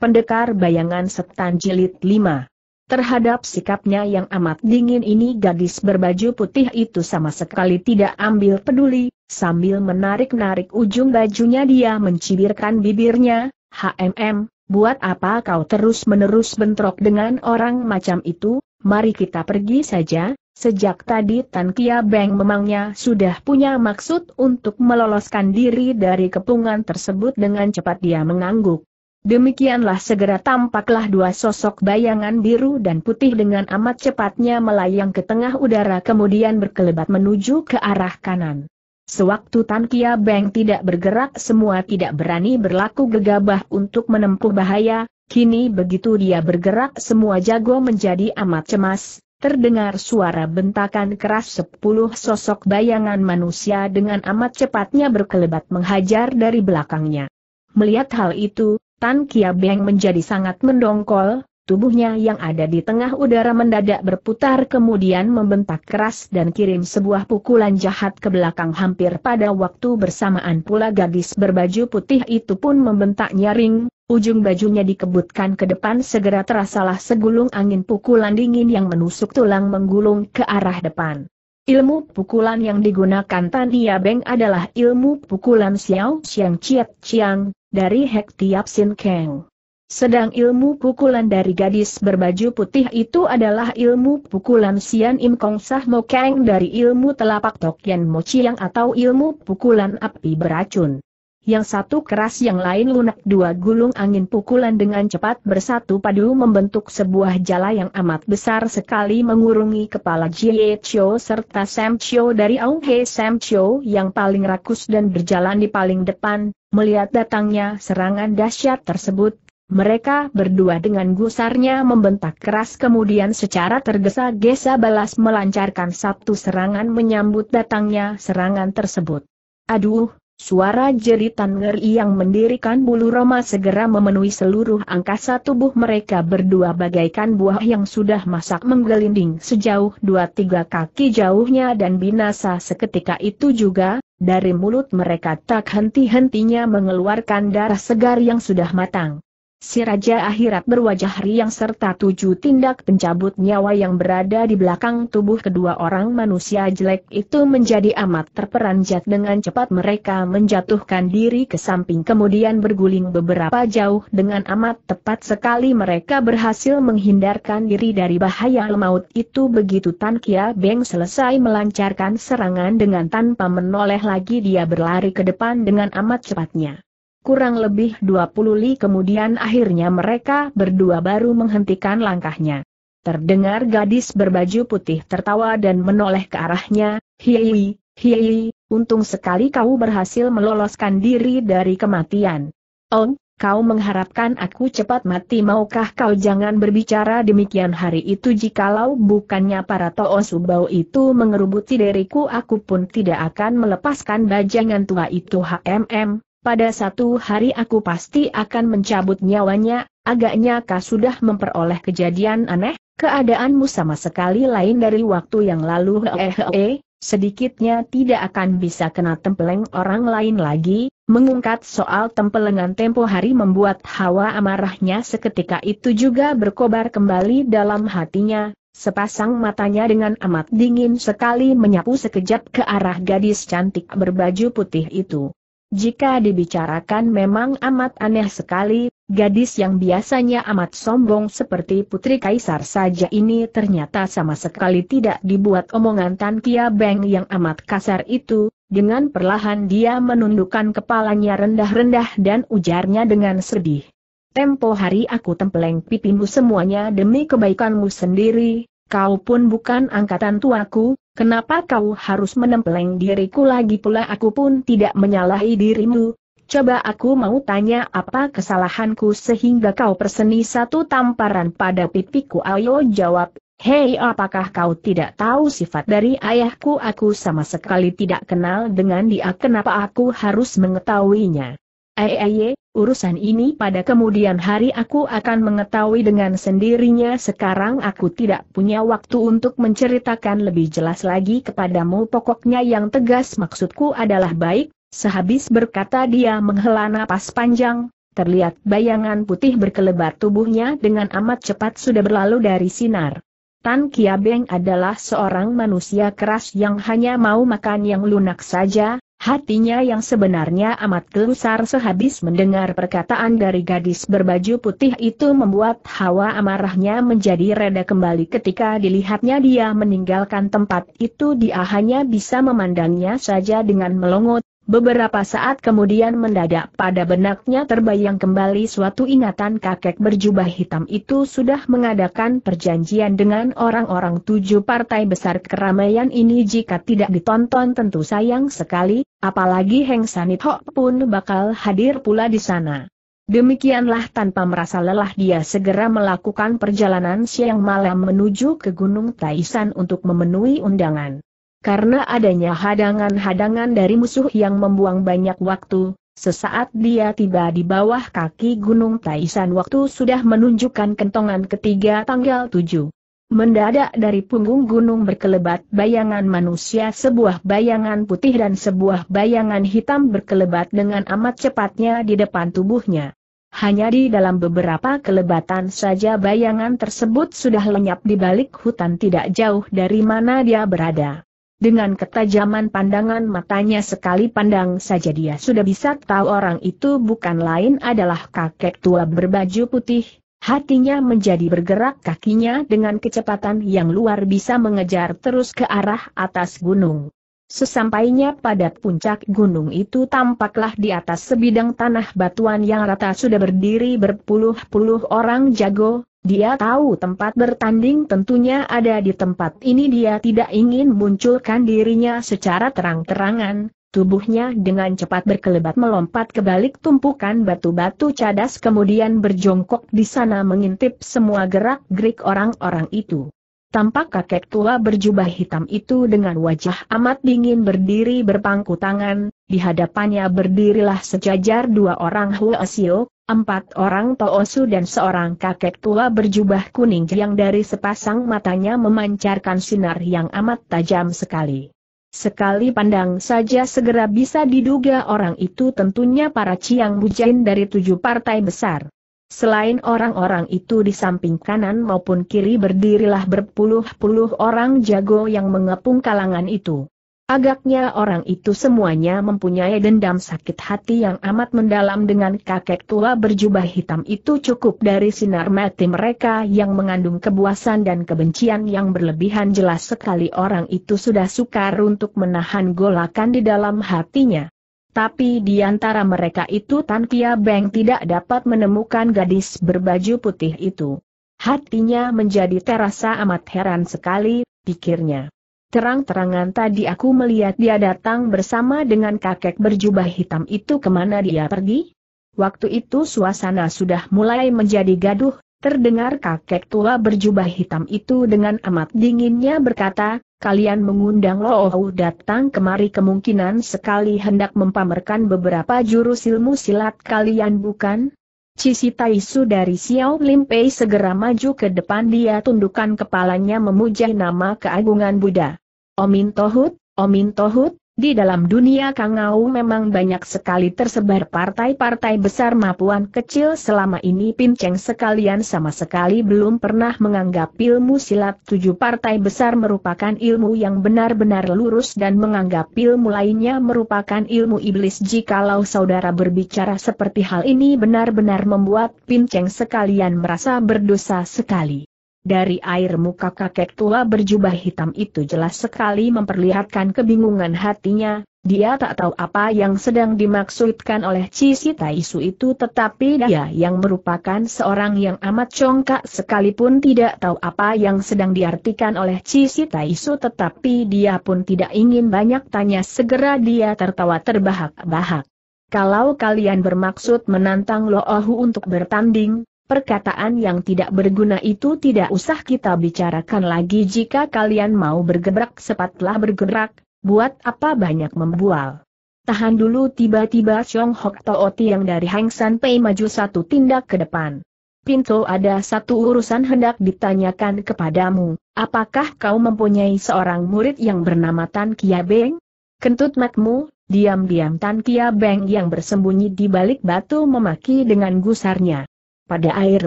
Pendekar Bayangan Setan Jilid 5 Terhadap sikapnya yang amat dingin ini gadis berbaju putih itu sama sekali tidak ambil peduli, sambil menarik-narik ujung bajunya dia mencibirkan bibirnya, HMM, buat apa kau terus-menerus bentrok dengan orang macam itu, mari kita pergi saja, sejak tadi Tan Kia Beng memangnya sudah punya maksud untuk meloloskan diri dari kepungan tersebut dengan cepat dia mengangguk. Demikianlah segera tampaklah dua sosok bayangan biru dan putih dengan amat cepatnya melayang ke tengah udara kemudian berkelebat menuju ke arah kanan. Sewaktu Tan Kia Beng tidak bergerak semua tidak berani berlaku gegabah untuk menempuh bahaya, kini begitu dia bergerak semua jago menjadi amat cemas, terdengar suara bentakan keras sepuluh sosok bayangan manusia dengan amat cepatnya berkelebat menghajar dari belakangnya. Melihat hal itu, Tan Kia Beng menjadi sangat mendongkol, tubuhnya yang ada di tengah udara mendadak berputar kemudian membentak keras dan kirim sebuah pukulan jahat ke belakang hampir pada waktu bersamaan pula gadis berbaju putih itu pun membentak nyaring, ujung bajunya dikebutkan ke depan segera terasalah segulung angin pukulan dingin yang menusuk tulang menggulung ke arah depan. Ilmu pukulan yang digunakan Tan Kia Beng adalah ilmu pukulan Xiao Xiang Chiat Chiang, dari Tiap Sin Keng. Sedang ilmu pukulan dari gadis berbaju putih itu adalah ilmu pukulan Sian Im Kong Sah Mo Kang dari ilmu telapak Tokyan Mo Chiang atau ilmu pukulan api beracun yang satu keras yang lain lunak dua gulung angin pukulan dengan cepat bersatu padu membentuk sebuah jala yang amat besar sekali mengurungi kepala Jie Chou serta Sam Chou dari Aung He Sam Chou yang paling rakus dan berjalan di paling depan, melihat datangnya serangan dahsyat tersebut, mereka berdua dengan gusarnya membentak keras kemudian secara tergesa-gesa balas melancarkan satu serangan menyambut datangnya serangan tersebut. Aduh, Suara jeritan ngeri yang mendirikan bulu Roma segera memenuhi seluruh angkasa tubuh mereka berdua bagaikan buah yang sudah masak menggelinding sejauh dua tiga kaki jauhnya dan binasa seketika itu juga, dari mulut mereka tak henti-hentinya mengeluarkan darah segar yang sudah matang. Si Raja Akhirat berwajah riang serta tujuh tindak pencabut nyawa yang berada di belakang tubuh kedua orang manusia jelek itu menjadi amat terperanjat dengan cepat mereka menjatuhkan diri ke samping kemudian berguling beberapa jauh dengan amat tepat sekali mereka berhasil menghindarkan diri dari bahaya maut itu begitu Tan Kia Beng selesai melancarkan serangan dengan tanpa menoleh lagi dia berlari ke depan dengan amat cepatnya. Kurang lebih 20 li kemudian akhirnya mereka berdua baru menghentikan langkahnya. Terdengar gadis berbaju putih tertawa dan menoleh ke arahnya, Hiei, hiei, untung sekali kau berhasil meloloskan diri dari kematian. Ong, kau mengharapkan aku cepat mati maukah kau jangan berbicara demikian hari itu jikalau bukannya para Toa subau itu mengerubuti diriku aku pun tidak akan melepaskan bajangan tua itu HMM, pada satu hari aku pasti akan mencabut nyawanya, agaknya kau sudah memperoleh kejadian aneh, keadaanmu sama sekali lain dari waktu yang lalu hehehe, sedikitnya tidak akan bisa kena tempeleng orang lain lagi, mengungkat soal tempelengan tempo hari membuat hawa amarahnya seketika itu juga berkobar kembali dalam hatinya, Sepasang matanya dengan amat dingin sekali menyapu sekejap ke arah gadis cantik berbaju putih itu. Jika dibicarakan memang amat aneh sekali, gadis yang biasanya amat sombong seperti Putri Kaisar saja ini ternyata sama sekali tidak dibuat omongan Tan Kia Beng yang amat kasar itu, dengan perlahan dia menundukkan kepalanya rendah-rendah dan ujarnya dengan sedih. Tempo hari aku tempeleng pipimu semuanya demi kebaikanmu sendiri, kau pun bukan angkatan tuaku, Kenapa kau harus menempeleng diriku lagi pula aku pun tidak menyalahi dirimu? Coba aku mau tanya apa kesalahanku sehingga kau perseni satu tamparan pada pipiku ayo jawab, hei apakah kau tidak tahu sifat dari ayahku aku sama sekali tidak kenal dengan dia kenapa aku harus mengetahuinya? Eeye, urusan ini pada kemudian hari aku akan mengetahui dengan sendirinya sekarang aku tidak punya waktu untuk menceritakan lebih jelas lagi kepadamu pokoknya yang tegas maksudku adalah baik, sehabis berkata dia menghela napas panjang, terlihat bayangan putih berkelebat tubuhnya dengan amat cepat sudah berlalu dari sinar. Tan Kiabeng adalah seorang manusia keras yang hanya mau makan yang lunak saja, Hatinya yang sebenarnya amat gengsar sehabis mendengar perkataan dari gadis berbaju putih itu membuat hawa amarahnya menjadi reda kembali ketika dilihatnya dia meninggalkan tempat itu dia hanya bisa memandangnya saja dengan melongot, Beberapa saat kemudian mendadak pada benaknya terbayang kembali suatu ingatan kakek berjubah hitam itu sudah mengadakan perjanjian dengan orang-orang tujuh partai besar keramaian ini jika tidak ditonton tentu sayang sekali, apalagi Heng Sanit Hok pun bakal hadir pula di sana. Demikianlah tanpa merasa lelah dia segera melakukan perjalanan siang malam menuju ke Gunung Taisan untuk memenuhi undangan. Karena adanya hadangan-hadangan dari musuh yang membuang banyak waktu, sesaat dia tiba di bawah kaki Gunung Taisan waktu sudah menunjukkan kentongan ketiga tanggal tujuh. Mendadak dari punggung gunung berkelebat bayangan manusia sebuah bayangan putih dan sebuah bayangan hitam berkelebat dengan amat cepatnya di depan tubuhnya. Hanya di dalam beberapa kelebatan saja bayangan tersebut sudah lenyap di balik hutan tidak jauh dari mana dia berada. Dengan ketajaman pandangan matanya sekali pandang saja dia sudah bisa tahu orang itu bukan lain adalah kakek tua berbaju putih, hatinya menjadi bergerak kakinya dengan kecepatan yang luar bisa mengejar terus ke arah atas gunung. Sesampainya pada puncak gunung itu tampaklah di atas sebidang tanah batuan yang rata sudah berdiri berpuluh-puluh orang jago, dia tahu tempat bertanding tentunya ada di tempat ini dia tidak ingin munculkan dirinya secara terang-terangan, tubuhnya dengan cepat berkelebat melompat ke balik tumpukan batu-batu cadas kemudian berjongkok di sana mengintip semua gerak-gerik orang-orang itu. Tampak kakek tua berjubah hitam itu dengan wajah amat dingin berdiri berpangku tangan, di hadapannya berdirilah sejajar dua orang Huasio, empat orang Toosu dan seorang kakek tua berjubah kuning yang dari sepasang matanya memancarkan sinar yang amat tajam sekali. Sekali pandang saja segera bisa diduga orang itu tentunya para Ciang Bujain dari tujuh partai besar. Selain orang-orang itu di samping kanan maupun kiri berdirilah berpuluh-puluh orang jago yang mengepung kalangan itu. Agaknya orang itu semuanya mempunyai dendam sakit hati yang amat mendalam dengan kakek tua berjubah hitam itu cukup dari sinar mati mereka yang mengandung kebuasan dan kebencian yang berlebihan jelas sekali orang itu sudah sukar untuk menahan golakan di dalam hatinya. Tapi di antara mereka itu Tan Kia Beng tidak dapat menemukan gadis berbaju putih itu. Hatinya menjadi terasa amat heran sekali, pikirnya. Terang-terangan tadi aku melihat dia datang bersama dengan kakek berjubah hitam itu kemana dia pergi? Waktu itu suasana sudah mulai menjadi gaduh, Terdengar kakek tua berjubah hitam itu dengan amat dinginnya berkata, kalian mengundang Loohu datang kemari kemungkinan sekali hendak mempamerkan beberapa jurus ilmu silat kalian bukan? Cici Taisu dari Xiao Limpei segera maju ke depan dia tundukkan kepalanya memuja nama keagungan Buddha. Omin Tohut, Omin Tohut, di dalam dunia Kangau memang banyak sekali tersebar partai-partai besar mapuan kecil selama ini pinceng sekalian sama sekali belum pernah menganggap ilmu silat tujuh partai besar merupakan ilmu yang benar-benar lurus dan menganggap ilmu lainnya merupakan ilmu iblis jikalau saudara berbicara seperti hal ini benar-benar membuat pinceng sekalian merasa berdosa sekali dari air muka kakek tua berjubah hitam itu jelas sekali memperlihatkan kebingungan hatinya, dia tak tahu apa yang sedang dimaksudkan oleh Cici Taisu itu tetapi dia yang merupakan seorang yang amat congkak sekalipun tidak tahu apa yang sedang diartikan oleh Cici Taisu tetapi dia pun tidak ingin banyak tanya segera dia tertawa terbahak-bahak. Kalau kalian bermaksud menantang Loahu untuk bertanding, Perkataan yang tidak berguna itu tidak usah kita bicarakan lagi jika kalian mau bergerak sepatlah bergerak, buat apa banyak membual. Tahan dulu tiba-tiba Xiong Hok Oti yang dari Hang San Pei maju satu tindak ke depan. Pinto ada satu urusan hendak ditanyakan kepadamu, apakah kau mempunyai seorang murid yang bernama Tan Kia Beng? Kentut matmu, diam-diam Tan Kia Beng yang bersembunyi di balik batu memaki dengan gusarnya. Pada air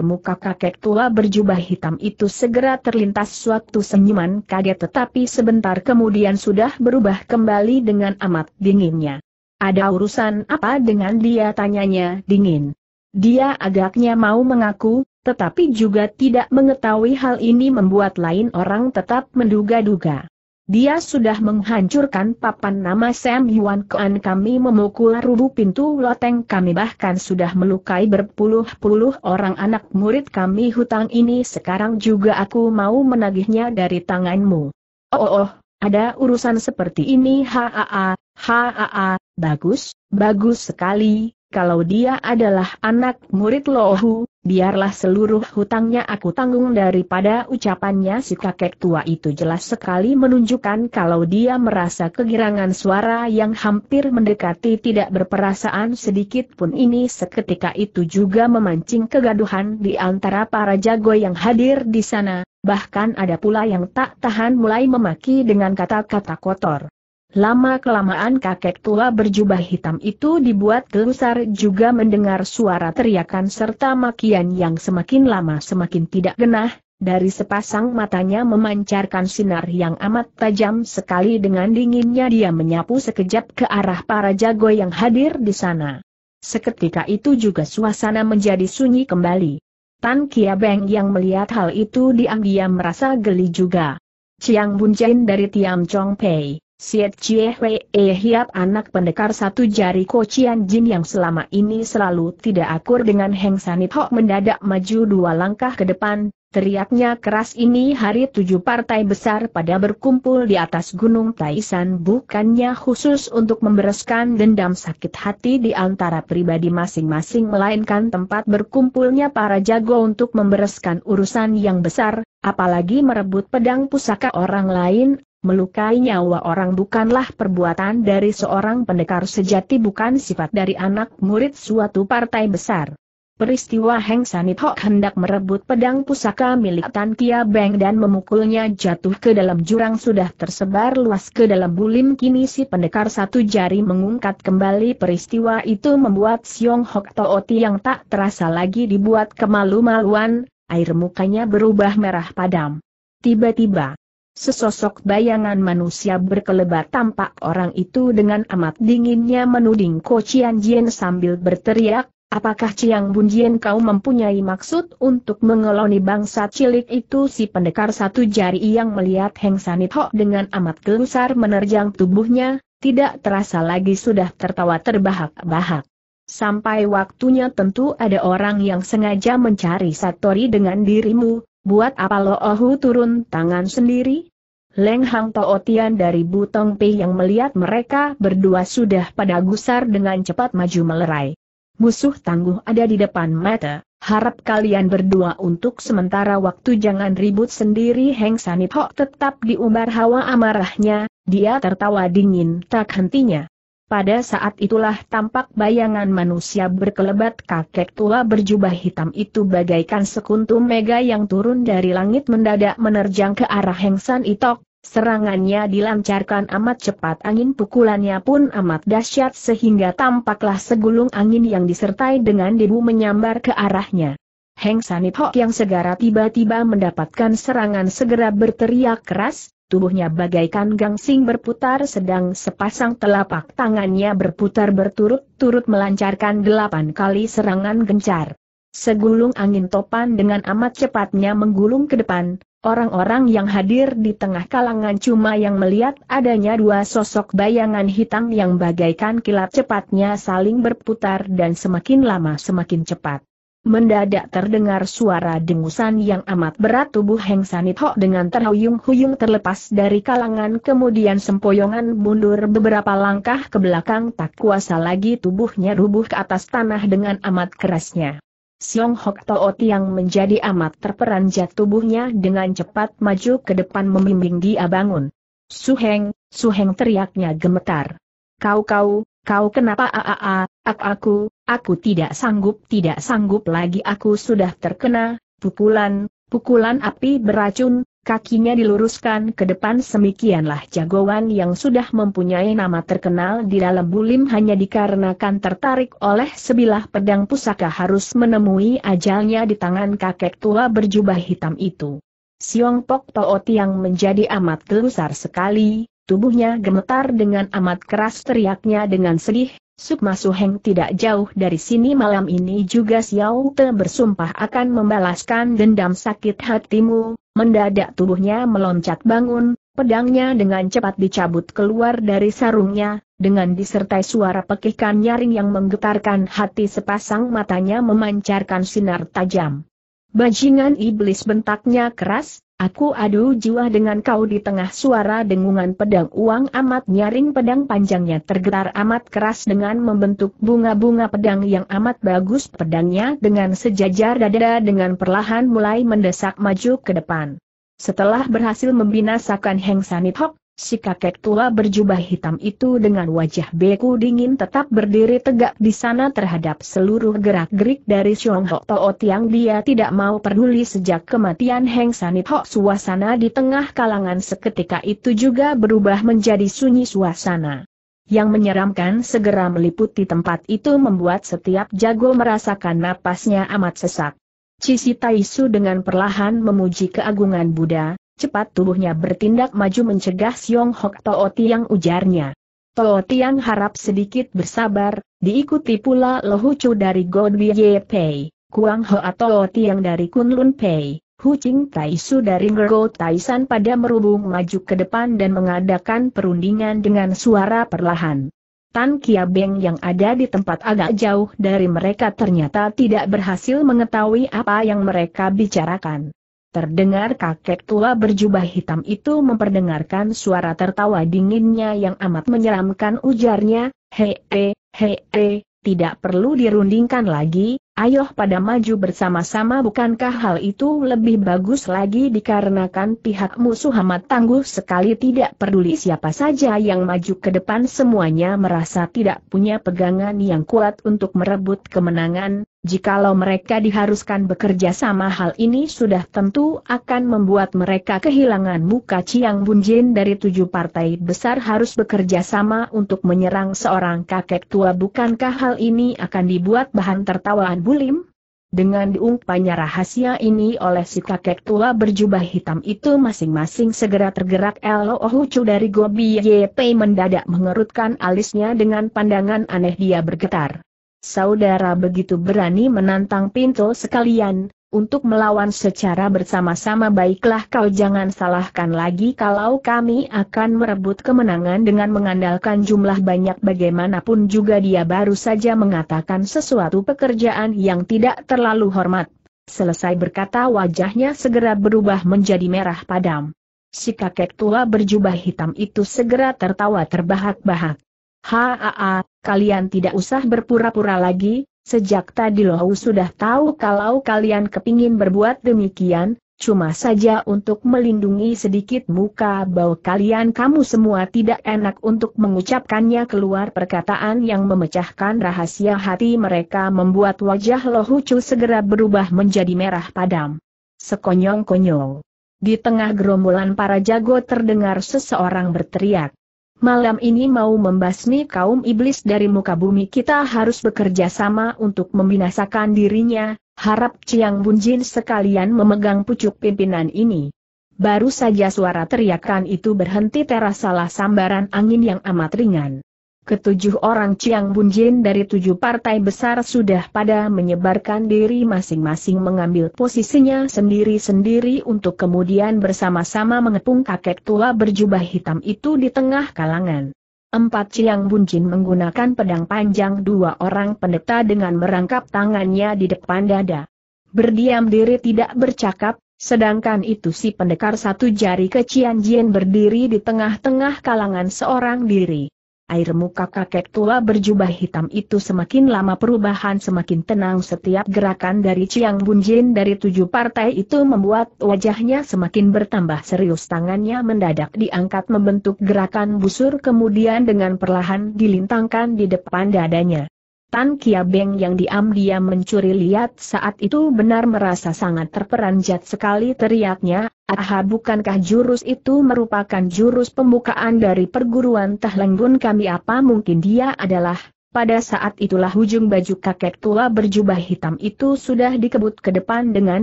muka kakek tua berjubah hitam itu segera terlintas suatu senyuman kaget tetapi sebentar kemudian sudah berubah kembali dengan amat dinginnya. Ada urusan apa dengan dia tanyanya dingin. Dia agaknya mau mengaku, tetapi juga tidak mengetahui hal ini membuat lain orang tetap menduga-duga. Dia sudah menghancurkan papan nama Sam Yuan Kuan kami memukul rubuh pintu loteng kami bahkan sudah melukai berpuluh-puluh orang anak murid kami hutang ini sekarang juga aku mau menagihnya dari tanganmu. Oh oh, oh ada urusan seperti ini haa, haa, bagus, bagus sekali, kalau dia adalah anak murid Lohu, biarlah seluruh hutangnya aku tanggung daripada ucapannya si kakek tua itu jelas sekali menunjukkan kalau dia merasa kegirangan suara yang hampir mendekati tidak berperasaan sedikit pun ini seketika itu juga memancing kegaduhan di antara para jago yang hadir di sana, bahkan ada pula yang tak tahan mulai memaki dengan kata-kata kotor. Lama-kelamaan kakek tua berjubah hitam itu dibuat gelusar juga mendengar suara teriakan serta makian yang semakin lama semakin tidak genah, dari sepasang matanya memancarkan sinar yang amat tajam sekali dengan dinginnya dia menyapu sekejap ke arah para jago yang hadir di sana. Seketika itu juga suasana menjadi sunyi kembali. Tan Kia Beng yang melihat hal itu diam-diam merasa geli juga. Chiang Bunchen dari Tiam Chong Pei Siet Chie Hwee eh, Hiap anak pendekar satu jari Kocian Jin yang selama ini selalu tidak akur dengan Heng Sanit Hok mendadak maju dua langkah ke depan, teriaknya keras ini hari tujuh partai besar pada berkumpul di atas Gunung Taisan bukannya khusus untuk membereskan dendam sakit hati di antara pribadi masing-masing melainkan tempat berkumpulnya para jago untuk membereskan urusan yang besar, apalagi merebut pedang pusaka orang lain, Melukai nyawa orang bukanlah perbuatan dari seorang pendekar sejati bukan sifat dari anak murid suatu partai besar. Peristiwa Heng Sanit Hok hendak merebut pedang pusaka milik Tan Kia Beng dan memukulnya jatuh ke dalam jurang sudah tersebar luas ke dalam bulim kini si pendekar satu jari mengungkat kembali peristiwa itu membuat Siong Hok Tooti yang tak terasa lagi dibuat kemalu-maluan, air mukanya berubah merah padam. Tiba-tiba, Sesosok bayangan manusia berkelebat tampak orang itu dengan amat dinginnya menuding Ko Cian Jien sambil berteriak, Apakah Ciang Jien kau mempunyai maksud untuk mengeloni bangsa cilik itu si pendekar satu jari yang melihat Heng Sanit Ho dengan amat gelusar menerjang tubuhnya, tidak terasa lagi sudah tertawa terbahak-bahak. Sampai waktunya tentu ada orang yang sengaja mencari Satori dengan dirimu, Buat apa Lo Ohu turun tangan sendiri? Leng Hang Tootian dari Butong Pei yang melihat mereka berdua sudah pada gusar dengan cepat maju melerai. Musuh tangguh ada di depan mata, harap kalian berdua untuk sementara waktu jangan ribut sendiri Heng Sanip Hok tetap diumbar hawa amarahnya, dia tertawa dingin tak hentinya. Pada saat itulah tampak bayangan manusia berkelebat kakek tua berjubah hitam itu bagaikan sekuntum mega yang turun dari langit mendadak menerjang ke arah Heng San Itok, Serangannya dilancarkan amat cepat angin pukulannya pun amat dahsyat sehingga tampaklah segulung angin yang disertai dengan debu menyambar ke arahnya. Heng Sanit Hok yang segera tiba-tiba mendapatkan serangan segera berteriak keras, tubuhnya bagaikan gangsing berputar sedang sepasang telapak tangannya berputar berturut-turut melancarkan delapan kali serangan gencar. Segulung angin topan dengan amat cepatnya menggulung ke depan, orang-orang yang hadir di tengah kalangan cuma yang melihat adanya dua sosok bayangan hitam yang bagaikan kilat cepatnya saling berputar dan semakin lama semakin cepat. Mendadak terdengar suara dengusan yang amat berat tubuh Heng Sanitho dengan terhuyung-huyung terlepas dari kalangan kemudian sempoyongan mundur beberapa langkah ke belakang tak kuasa lagi tubuhnya rubuh ke atas tanah dengan amat kerasnya. Siong Hok Toot yang menjadi amat terperanjat tubuhnya dengan cepat maju ke depan membimbing dia bangun. Suheng, Suheng teriaknya gemetar. Kau-kau, Kau kenapa aaa, ak aku, aku tidak sanggup tidak sanggup lagi aku sudah terkena, pukulan, pukulan api beracun, kakinya diluruskan ke depan semikianlah jagoan yang sudah mempunyai nama terkenal di dalam bulim hanya dikarenakan tertarik oleh sebilah pedang pusaka harus menemui ajalnya di tangan kakek tua berjubah hitam itu. Siong Pok Toot yang menjadi amat gelusar sekali, Tubuhnya gemetar dengan amat keras teriaknya dengan sedih, Sukma Suheng tidak jauh dari sini malam ini juga Xiao Te bersumpah akan membalaskan dendam sakit hatimu, mendadak tubuhnya meloncat bangun, pedangnya dengan cepat dicabut keluar dari sarungnya, dengan disertai suara pekikan nyaring yang menggetarkan hati sepasang matanya memancarkan sinar tajam. Bajingan iblis bentaknya keras, Aku adu jiwa dengan kau di tengah suara dengungan pedang uang amat nyaring pedang panjangnya tergetar amat keras dengan membentuk bunga-bunga pedang yang amat bagus pedangnya dengan sejajar dada dengan perlahan mulai mendesak maju ke depan. Setelah berhasil membinasakan Heng Sanit Hok, Si kakek tua berjubah hitam itu dengan wajah beku dingin tetap berdiri tegak di sana terhadap seluruh gerak-gerik dari Xiong Ho Toot yang dia tidak mau peduli sejak kematian Heng Sanit Ho. suasana di tengah kalangan seketika itu juga berubah menjadi sunyi suasana. Yang menyeramkan segera meliputi tempat itu membuat setiap jago merasakan napasnya amat sesak. Cisi Taisu dengan perlahan memuji keagungan Buddha, cepat tubuhnya bertindak maju mencegah Siong Hok Toh Tiang ujarnya. Toh Tiang harap sedikit bersabar, diikuti pula Chu dari Godwi Ye Pei, Kuang Ho atau Toh Tiang dari Kunlun Pei. Hu Hucing Taisu dari Ngergo Taisan pada merubung maju ke depan dan mengadakan perundingan dengan suara perlahan. Tan Kia Beng yang ada di tempat agak jauh dari mereka ternyata tidak berhasil mengetahui apa yang mereka bicarakan. Terdengar kakek tua berjubah hitam itu memperdengarkan suara tertawa dinginnya yang amat menyeramkan ujarnya, hee, hee, tidak perlu dirundingkan lagi, ayo pada maju bersama-sama bukankah hal itu lebih bagus lagi dikarenakan pihak musuh amat tangguh sekali tidak peduli siapa saja yang maju ke depan semuanya merasa tidak punya pegangan yang kuat untuk merebut kemenangan, Jikalau mereka diharuskan bekerja sama hal ini sudah tentu akan membuat mereka kehilangan muka Ciang Bunjin dari tujuh partai besar harus bekerja sama untuk menyerang seorang kakek tua bukankah hal ini akan dibuat bahan tertawaan bulim? Dengan diungkapnya rahasia ini oleh si kakek tua berjubah hitam itu masing-masing segera tergerak Elohucu dari Gobi YP mendadak mengerutkan alisnya dengan pandangan aneh dia bergetar saudara begitu berani menantang Pinto sekalian, untuk melawan secara bersama-sama baiklah kau jangan salahkan lagi kalau kami akan merebut kemenangan dengan mengandalkan jumlah banyak bagaimanapun juga dia baru saja mengatakan sesuatu pekerjaan yang tidak terlalu hormat. Selesai berkata wajahnya segera berubah menjadi merah padam. Si kakek tua berjubah hitam itu segera tertawa terbahak-bahak. Haa, kalian tidak usah berpura-pura lagi, sejak tadi loh, sudah tahu kalau kalian kepingin berbuat demikian, cuma saja untuk melindungi sedikit muka bau kalian kamu semua tidak enak untuk mengucapkannya keluar perkataan yang memecahkan rahasia hati mereka membuat wajah loh Chu segera berubah menjadi merah padam. sekonyong konyong Di tengah gerombolan para jago terdengar seseorang berteriak. Malam ini mau membasmi kaum iblis dari muka bumi kita harus bekerja sama untuk membinasakan dirinya, harap Ciang Bunjin sekalian memegang pucuk pimpinan ini. Baru saja suara teriakan itu berhenti terasalah sambaran angin yang amat ringan. Ketujuh orang Chiang Bunjin dari tujuh partai besar sudah pada menyebarkan diri masing-masing mengambil posisinya sendiri-sendiri untuk kemudian bersama-sama mengepung kakek tua berjubah hitam itu di tengah kalangan. Empat Chiang Bunjin menggunakan pedang panjang dua orang pendeta dengan merangkap tangannya di depan dada. Berdiam diri tidak bercakap, Sedangkan itu si pendekar satu jari kecian Jin berdiri di tengah-tengah kalangan seorang diri. Air muka kakek tua berjubah hitam itu semakin lama perubahan semakin tenang setiap gerakan dari Chiang Bunjin dari tujuh partai itu membuat wajahnya semakin bertambah serius tangannya mendadak diangkat membentuk gerakan busur kemudian dengan perlahan dilintangkan di depan dadanya. Tan Kia Beng yang diam-diam mencuri lihat saat itu benar merasa sangat terperanjat sekali teriaknya, Aha bukankah jurus itu merupakan jurus pembukaan dari perguruan Tahlenggun kami apa mungkin dia adalah pada saat itulah ujung baju kakek tua berjubah hitam itu sudah dikebut ke depan dengan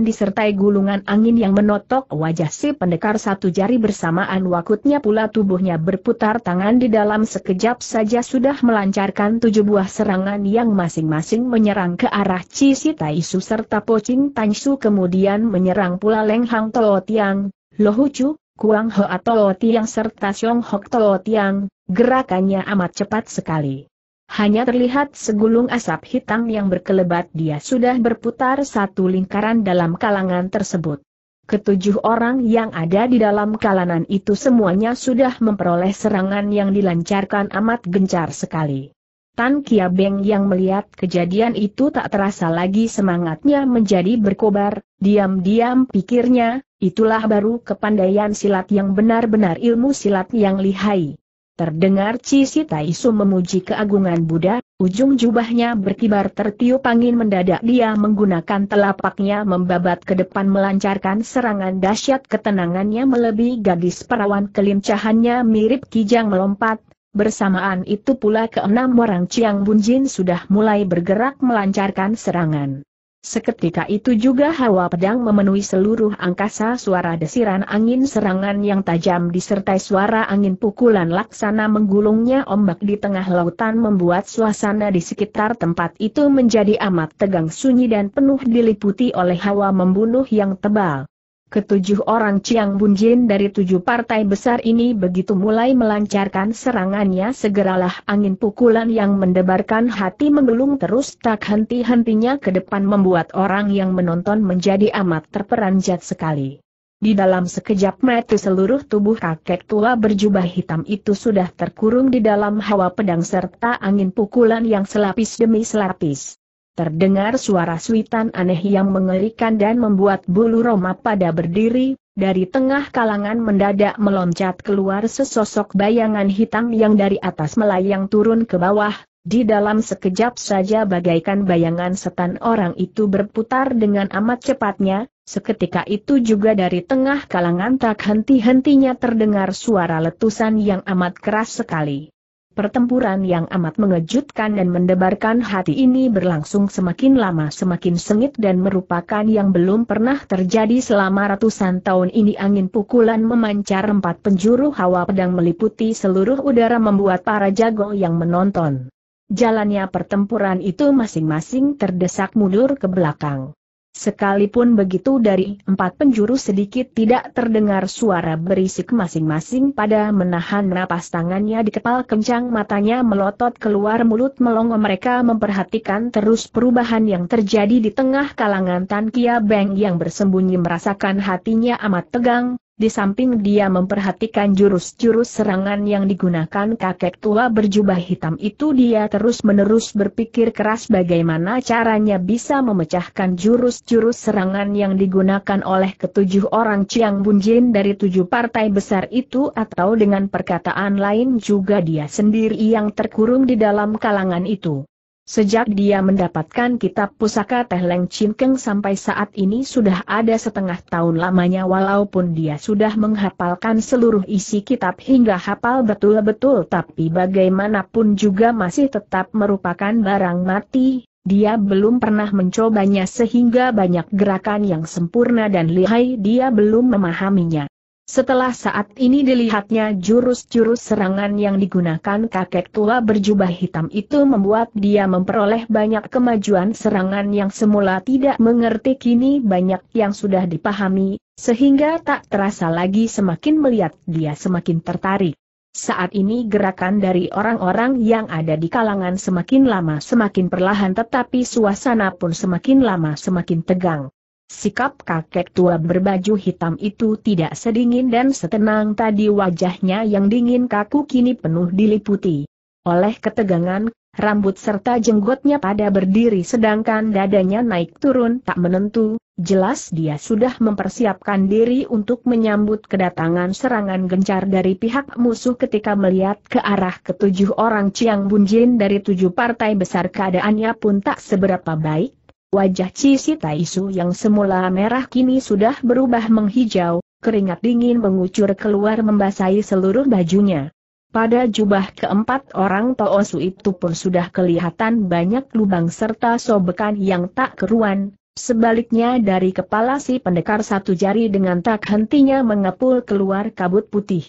disertai gulungan angin yang menotok wajah si pendekar satu jari bersamaan wakutnya pula tubuhnya berputar tangan di dalam sekejap saja sudah melancarkan tujuh buah serangan yang masing-masing menyerang ke arah Cisi Taisu serta Pocing Tansu kemudian menyerang pula Leng Hang Tootiang, Lohucu, Kuang Ho Hoa Tiang serta Xiong Hok Tiang. gerakannya amat cepat sekali hanya terlihat segulung asap hitam yang berkelebat dia sudah berputar satu lingkaran dalam kalangan tersebut. Ketujuh orang yang ada di dalam kalangan itu semuanya sudah memperoleh serangan yang dilancarkan amat gencar sekali. Tan Kia Beng yang melihat kejadian itu tak terasa lagi semangatnya menjadi berkobar, diam-diam pikirnya, itulah baru kepandaian silat yang benar-benar ilmu silat yang lihai. Terdengar Cisi Taisu memuji keagungan Buddha, ujung jubahnya berkibar tertiup angin mendadak dia menggunakan telapaknya membabat ke depan melancarkan serangan dahsyat ketenangannya melebihi gadis perawan kelincahannya mirip kijang melompat, bersamaan itu pula keenam orang Ciang Bunjin sudah mulai bergerak melancarkan serangan. Seketika itu juga hawa pedang memenuhi seluruh angkasa suara desiran angin serangan yang tajam disertai suara angin pukulan laksana menggulungnya ombak di tengah lautan membuat suasana di sekitar tempat itu menjadi amat tegang sunyi dan penuh diliputi oleh hawa membunuh yang tebal. Ketujuh orang Chiang Bunjin dari tujuh partai besar ini begitu mulai melancarkan serangannya segeralah angin pukulan yang mendebarkan hati menggulung terus tak henti-hentinya ke depan membuat orang yang menonton menjadi amat terperanjat sekali. Di dalam sekejap mata seluruh tubuh kakek tua berjubah hitam itu sudah terkurung di dalam hawa pedang serta angin pukulan yang selapis demi selapis. Terdengar suara suitan aneh yang mengerikan dan membuat bulu Roma pada berdiri, dari tengah kalangan mendadak meloncat keluar sesosok bayangan hitam yang dari atas melayang turun ke bawah, di dalam sekejap saja bagaikan bayangan setan orang itu berputar dengan amat cepatnya, seketika itu juga dari tengah kalangan tak henti-hentinya terdengar suara letusan yang amat keras sekali. Pertempuran yang amat mengejutkan dan mendebarkan hati ini berlangsung semakin lama semakin sengit dan merupakan yang belum pernah terjadi selama ratusan tahun ini angin pukulan memancar empat penjuru hawa pedang meliputi seluruh udara membuat para jago yang menonton. Jalannya pertempuran itu masing-masing terdesak mundur ke belakang. Sekalipun begitu dari empat penjuru sedikit tidak terdengar suara berisik masing-masing pada menahan napas tangannya di kepal kencang matanya melotot keluar mulut melongo mereka memperhatikan terus perubahan yang terjadi di tengah kalangan Tan Kia Beng yang bersembunyi merasakan hatinya amat tegang, di samping dia memperhatikan jurus-jurus serangan yang digunakan kakek tua berjubah hitam itu dia terus-menerus berpikir keras bagaimana caranya bisa memecahkan jurus-jurus serangan yang digunakan oleh ketujuh orang Chiang Bunjin dari tujuh partai besar itu atau dengan perkataan lain juga dia sendiri yang terkurung di dalam kalangan itu. Sejak dia mendapatkan kitab pusaka Teh Leng Chin sampai saat ini sudah ada setengah tahun lamanya walaupun dia sudah menghafalkan seluruh isi kitab hingga hafal betul-betul tapi bagaimanapun juga masih tetap merupakan barang mati, dia belum pernah mencobanya sehingga banyak gerakan yang sempurna dan lihai dia belum memahaminya. Setelah saat ini dilihatnya jurus-jurus serangan yang digunakan kakek tua berjubah hitam itu membuat dia memperoleh banyak kemajuan serangan yang semula tidak mengerti kini banyak yang sudah dipahami, sehingga tak terasa lagi semakin melihat dia semakin tertarik. Saat ini gerakan dari orang-orang yang ada di kalangan semakin lama semakin perlahan tetapi suasana pun semakin lama semakin tegang. Sikap kakek tua berbaju hitam itu tidak sedingin dan setenang tadi wajahnya yang dingin kaku kini penuh diliputi. Oleh ketegangan, rambut serta jenggotnya pada berdiri sedangkan dadanya naik turun tak menentu, jelas dia sudah mempersiapkan diri untuk menyambut kedatangan serangan gencar dari pihak musuh ketika melihat ke arah ketujuh orang Chiang Bunjin dari tujuh partai besar keadaannya pun tak seberapa baik Wajah Cisi Taisu yang semula merah kini sudah berubah menghijau, keringat dingin mengucur keluar membasahi seluruh bajunya. Pada jubah keempat orang Toosu itu pun sudah kelihatan banyak lubang serta sobekan yang tak keruan, sebaliknya dari kepala si pendekar satu jari dengan tak hentinya mengepul keluar kabut putih.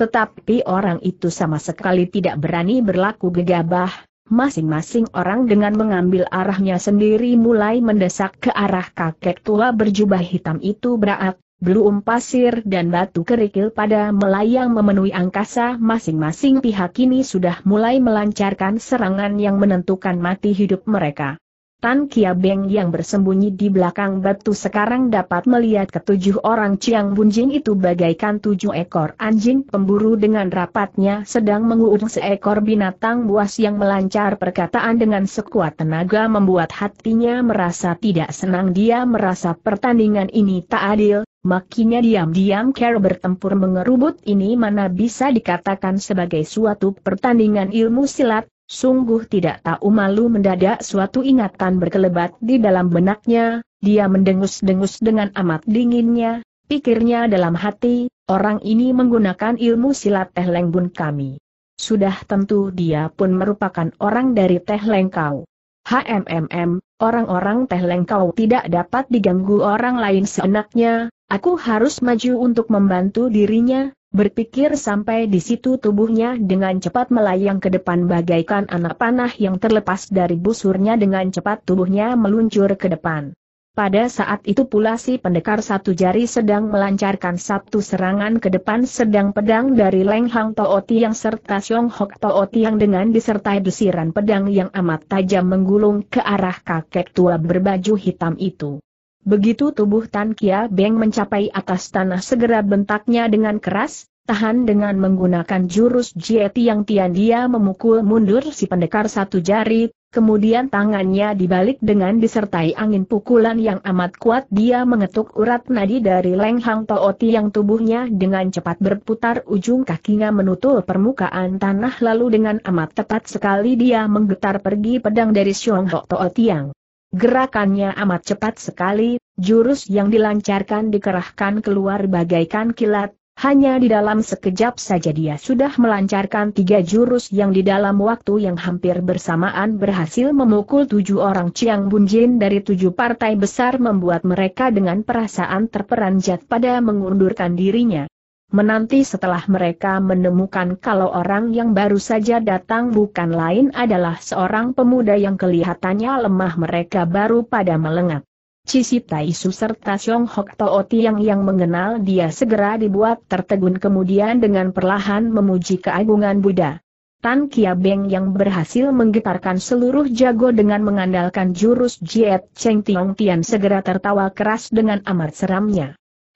Tetapi orang itu sama sekali tidak berani berlaku gegabah, Masing-masing orang dengan mengambil arahnya sendiri mulai mendesak ke arah kakek tua berjubah hitam itu berat, belum pasir dan batu kerikil pada melayang memenuhi angkasa masing-masing pihak ini sudah mulai melancarkan serangan yang menentukan mati hidup mereka. Tan Kia Beng yang bersembunyi di belakang batu sekarang dapat melihat ketujuh orang Ciang Bunjing itu bagaikan tujuh ekor anjing pemburu dengan rapatnya sedang menguung seekor binatang buas yang melancar perkataan dengan sekuat tenaga membuat hatinya merasa tidak senang dia merasa pertandingan ini tak adil, makinya diam-diam Care bertempur mengerubut ini mana bisa dikatakan sebagai suatu pertandingan ilmu silat, Sungguh tidak tahu malu mendadak suatu ingatan berkelebat di dalam benaknya, dia mendengus-dengus dengan amat dinginnya, pikirnya dalam hati, orang ini menggunakan ilmu silat teh lengbun kami. Sudah tentu dia pun merupakan orang dari teh lengkau. HMMM, orang-orang teh lengkau tidak dapat diganggu orang lain seenaknya, aku harus maju untuk membantu dirinya, Berpikir sampai di situ tubuhnya dengan cepat melayang ke depan bagaikan anak panah yang terlepas dari busurnya dengan cepat tubuhnya meluncur ke depan. Pada saat itu pula si pendekar satu jari sedang melancarkan satu serangan ke depan sedang pedang dari Leng Hang Tooti yang serta Xiong Hok Tooti yang dengan disertai desiran pedang yang amat tajam menggulung ke arah kakek tua berbaju hitam itu. Begitu tubuh Tan Kia Beng mencapai atas tanah segera bentaknya dengan keras, tahan dengan menggunakan jurus Jieti yang Tian Dia memukul mundur si pendekar satu jari, kemudian tangannya dibalik dengan disertai angin pukulan yang amat kuat dia mengetuk urat nadi dari Leng Hang Tooti yang tubuhnya dengan cepat berputar ujung kakinya menutul permukaan tanah lalu dengan amat tepat sekali dia menggetar pergi pedang dari Xiong Ho Tooti yang Gerakannya amat cepat sekali, jurus yang dilancarkan dikerahkan keluar bagaikan kilat, hanya di dalam sekejap saja dia sudah melancarkan tiga jurus yang di dalam waktu yang hampir bersamaan berhasil memukul tujuh orang Chiang Bunjin dari tujuh partai besar membuat mereka dengan perasaan terperanjat pada mengundurkan dirinya menanti setelah mereka menemukan kalau orang yang baru saja datang bukan lain adalah seorang pemuda yang kelihatannya lemah mereka baru pada melengak. Cisi Taisu serta Siong Hok yang yang mengenal dia segera dibuat tertegun kemudian dengan perlahan memuji keagungan Buddha. Tan Kia Beng yang berhasil menggetarkan seluruh jago dengan mengandalkan jurus Jiet Cheng Tiong Tian segera tertawa keras dengan amat seramnya.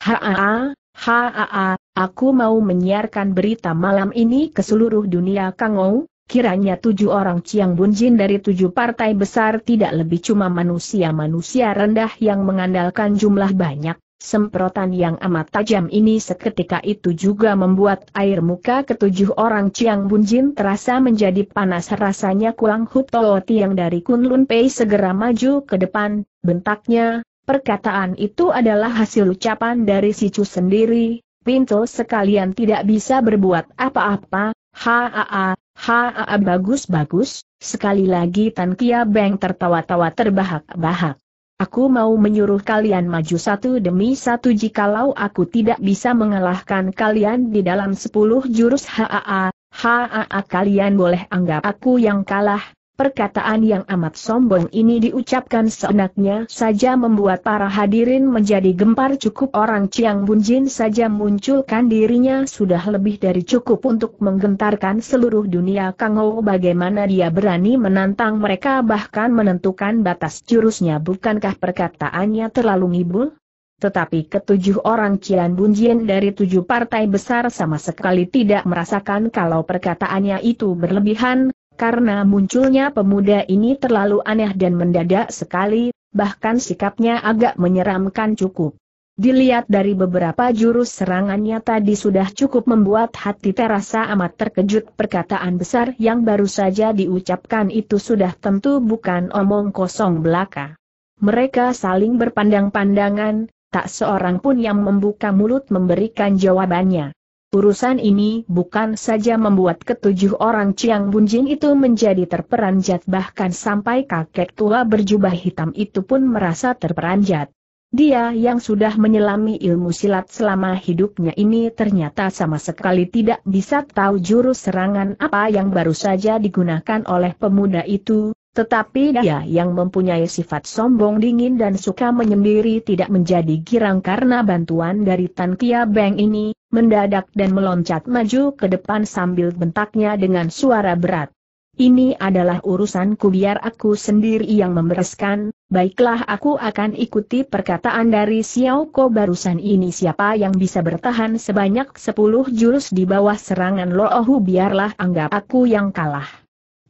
Haa, Haa, aku mau menyiarkan berita malam ini ke seluruh dunia Kangou, kiranya tujuh orang Chiang Bunjin dari tujuh partai besar tidak lebih cuma manusia-manusia rendah yang mengandalkan jumlah banyak. Semprotan yang amat tajam ini seketika itu juga membuat air muka ketujuh orang Chiang Bunjin terasa menjadi panas rasanya kuang Hutoo yang dari Kunlun Pei segera maju ke depan, bentaknya, Perkataan itu adalah hasil ucapan dari si Chu sendiri, Pintu sekalian tidak bisa berbuat apa-apa, haa, haa bagus-bagus, sekali lagi Tan Kia Beng tertawa-tawa terbahak-bahak. Aku mau menyuruh kalian maju satu demi satu jikalau aku tidak bisa mengalahkan kalian di dalam sepuluh jurus haa, haa kalian boleh anggap aku yang kalah, Perkataan yang amat sombong ini diucapkan seenaknya saja membuat para hadirin menjadi gempar cukup orang Chiang Bunjin saja munculkan dirinya sudah lebih dari cukup untuk menggentarkan seluruh dunia Kang Ho bagaimana dia berani menantang mereka bahkan menentukan batas jurusnya bukankah perkataannya terlalu ngibul? Tetapi ketujuh orang Cian Bunjin dari tujuh partai besar sama sekali tidak merasakan kalau perkataannya itu berlebihan, karena munculnya pemuda ini terlalu aneh dan mendadak sekali, bahkan sikapnya agak menyeramkan cukup. Dilihat dari beberapa jurus serangannya tadi sudah cukup membuat hati terasa amat terkejut perkataan besar yang baru saja diucapkan itu sudah tentu bukan omong kosong belaka. Mereka saling berpandang-pandangan, tak seorang pun yang membuka mulut memberikan jawabannya. Urusan ini bukan saja membuat ketujuh orang Ciang Bunjing itu menjadi terperanjat bahkan sampai kakek tua berjubah hitam itu pun merasa terperanjat. Dia yang sudah menyelami ilmu silat selama hidupnya ini ternyata sama sekali tidak bisa tahu jurus serangan apa yang baru saja digunakan oleh pemuda itu, tetapi dia yang mempunyai sifat sombong dingin dan suka menyendiri tidak menjadi girang karena bantuan dari Tan Kia Beng ini, mendadak dan meloncat maju ke depan sambil bentaknya dengan suara berat. Ini adalah urusanku biar aku sendiri yang membereskan, baiklah aku akan ikuti perkataan dari Xiao Ko barusan ini siapa yang bisa bertahan sebanyak 10 jurus di bawah serangan Lohu biarlah anggap aku yang kalah.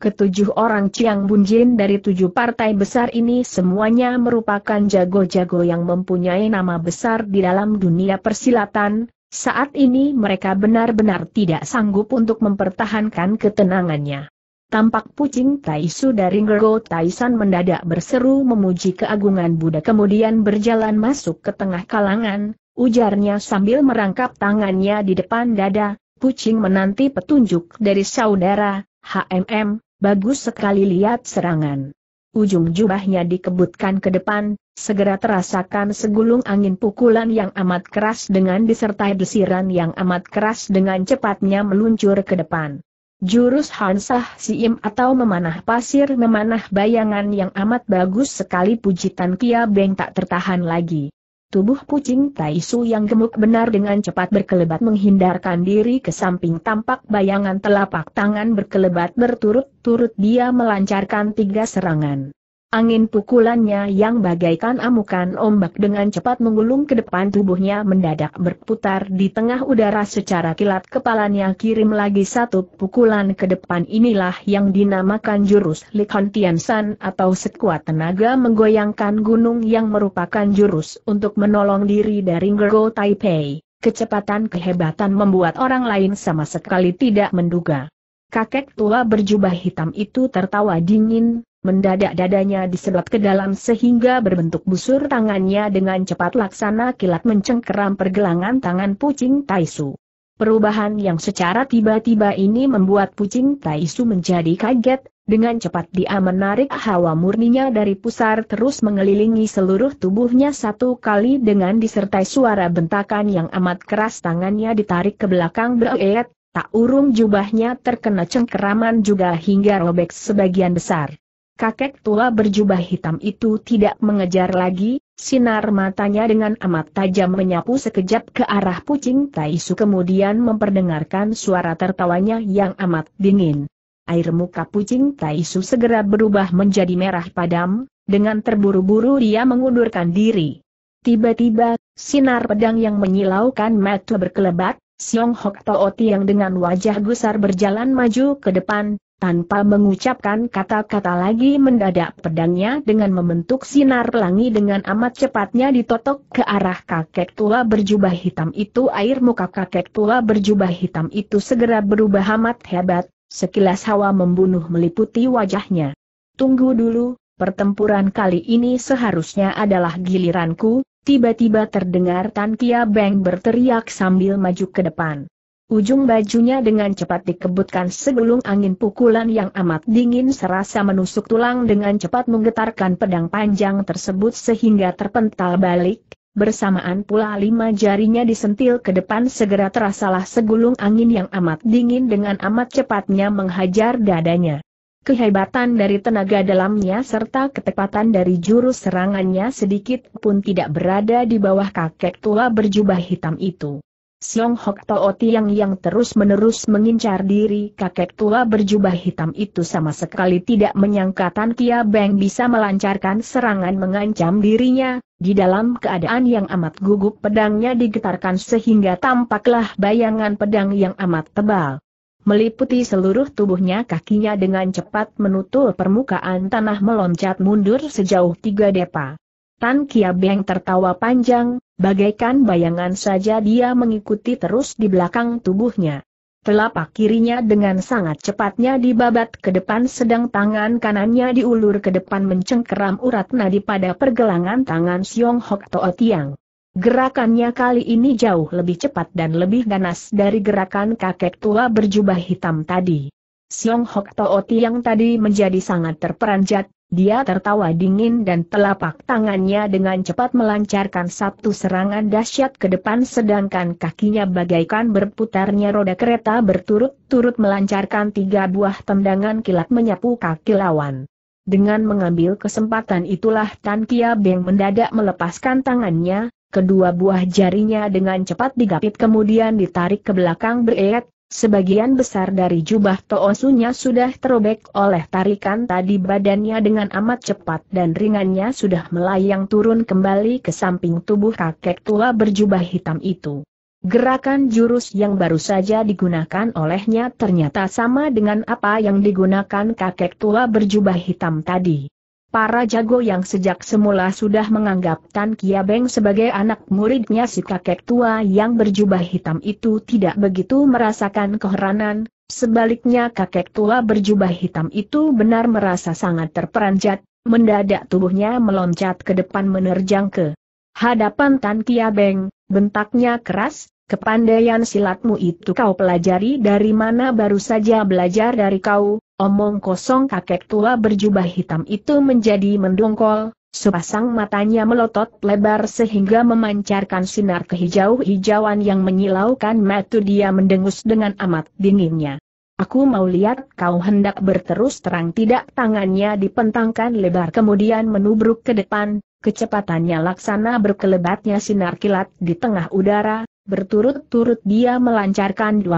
Ketujuh orang Chiang Bunjin dari tujuh partai besar ini semuanya merupakan jago-jago yang mempunyai nama besar di dalam dunia persilatan, saat ini mereka benar-benar tidak sanggup untuk mempertahankan ketenangannya. Tampak Pucing Taisu dari Ngergo Taisan mendadak berseru memuji keagungan Buddha kemudian berjalan masuk ke tengah kalangan, ujarnya sambil merangkap tangannya di depan dada, Pucing menanti petunjuk dari saudara, HMM, bagus sekali lihat serangan. Ujung jubahnya dikebutkan ke depan, segera terasakan segulung angin pukulan yang amat keras dengan disertai desiran yang amat keras dengan cepatnya meluncur ke depan. Jurus Hansah Siim atau memanah pasir memanah bayangan yang amat bagus sekali pujitan Kia Beng tak tertahan lagi. Tubuh kucing Taisu yang gemuk benar dengan cepat berkelebat menghindarkan diri ke samping tampak bayangan telapak tangan berkelebat berturut-turut dia melancarkan tiga serangan. Angin pukulannya yang bagaikan amukan ombak dengan cepat menggulung ke depan tubuhnya mendadak berputar di tengah udara secara kilat kepalanya kirim lagi satu pukulan ke depan inilah yang dinamakan jurus Likon Tiansan atau sekuat tenaga menggoyangkan gunung yang merupakan jurus untuk menolong diri dari Gergo Taipei. Kecepatan kehebatan membuat orang lain sama sekali tidak menduga. Kakek tua berjubah hitam itu tertawa dingin, Mendadak dadanya disedot ke dalam sehingga berbentuk busur tangannya dengan cepat laksana kilat mencengkeram pergelangan tangan Pucing Taisu. Perubahan yang secara tiba-tiba ini membuat Pucing Taisu menjadi kaget, dengan cepat dia menarik hawa murninya dari pusar terus mengelilingi seluruh tubuhnya satu kali dengan disertai suara bentakan yang amat keras tangannya ditarik ke belakang beret, tak urung jubahnya terkena cengkeraman juga hingga robek sebagian besar kakek tua berjubah hitam itu tidak mengejar lagi, sinar matanya dengan amat tajam menyapu sekejap ke arah Pucing Taisu kemudian memperdengarkan suara tertawanya yang amat dingin. Air muka Pucing Taisu segera berubah menjadi merah padam, dengan terburu-buru dia mengundurkan diri. Tiba-tiba, sinar pedang yang menyilaukan mata berkelebat, Siong Hok Tooti yang dengan wajah gusar berjalan maju ke depan, tanpa mengucapkan kata-kata lagi mendadak pedangnya dengan membentuk sinar pelangi dengan amat cepatnya ditotok ke arah kakek tua berjubah hitam itu air muka kakek tua berjubah hitam itu segera berubah amat hebat, sekilas hawa membunuh meliputi wajahnya. Tunggu dulu, pertempuran kali ini seharusnya adalah giliranku, tiba-tiba terdengar Tan Kia Beng berteriak sambil maju ke depan. Ujung bajunya dengan cepat dikebutkan segulung angin pukulan yang amat dingin serasa menusuk tulang dengan cepat menggetarkan pedang panjang tersebut sehingga terpental balik, bersamaan pula lima jarinya disentil ke depan segera terasalah segulung angin yang amat dingin dengan amat cepatnya menghajar dadanya. Kehebatan dari tenaga dalamnya serta ketepatan dari jurus serangannya sedikit pun tidak berada di bawah kakek tua berjubah hitam itu. Siong Hok Tao Tiang yang terus-menerus mengincar diri kakek tua berjubah hitam itu sama sekali tidak menyangka Tan Kia Beng bisa melancarkan serangan mengancam dirinya, di dalam keadaan yang amat gugup pedangnya digetarkan sehingga tampaklah bayangan pedang yang amat tebal. Meliputi seluruh tubuhnya kakinya dengan cepat menutup permukaan tanah meloncat mundur sejauh tiga depa. Tan Kia Beng tertawa panjang, bagaikan bayangan saja dia mengikuti terus di belakang tubuhnya. Telapak kirinya dengan sangat cepatnya dibabat ke depan sedang tangan kanannya diulur ke depan mencengkeram urat nadi pada pergelangan tangan Siong Hok Toa Tiang. Gerakannya kali ini jauh lebih cepat dan lebih ganas dari gerakan kakek tua berjubah hitam tadi. Siong Hok Toa yang tadi menjadi sangat terperanjat, dia tertawa dingin dan telapak tangannya dengan cepat melancarkan satu serangan dahsyat ke depan sedangkan kakinya bagaikan berputarnya roda kereta berturut-turut melancarkan tiga buah tendangan kilat menyapu kaki lawan. Dengan mengambil kesempatan itulah Tan Kia Beng mendadak melepaskan tangannya, kedua buah jarinya dengan cepat digapit kemudian ditarik ke belakang bereet, Sebagian besar dari jubah Toosunya sudah terobek oleh tarikan tadi badannya dengan amat cepat dan ringannya sudah melayang turun kembali ke samping tubuh kakek tua berjubah hitam itu. Gerakan jurus yang baru saja digunakan olehnya ternyata sama dengan apa yang digunakan kakek tua berjubah hitam tadi. Para jago yang sejak semula sudah menganggap Tan Beng sebagai anak muridnya si kakek tua yang berjubah hitam itu tidak begitu merasakan keheranan, sebaliknya kakek tua berjubah hitam itu benar merasa sangat terperanjat, mendadak tubuhnya meloncat ke depan menerjang ke hadapan Tan Beng, bentaknya keras, kepandaian silatmu itu kau pelajari dari mana baru saja belajar dari kau, Omong kosong kakek tua berjubah hitam itu menjadi mendongkol, sepasang matanya melotot lebar sehingga memancarkan sinar kehijau-hijauan yang menyilaukan mata dia mendengus dengan amat dinginnya. Aku mau lihat kau hendak berterus terang tidak tangannya dipentangkan lebar kemudian menubruk ke depan, kecepatannya laksana berkelebatnya sinar kilat di tengah udara, berturut-turut dia melancarkan 23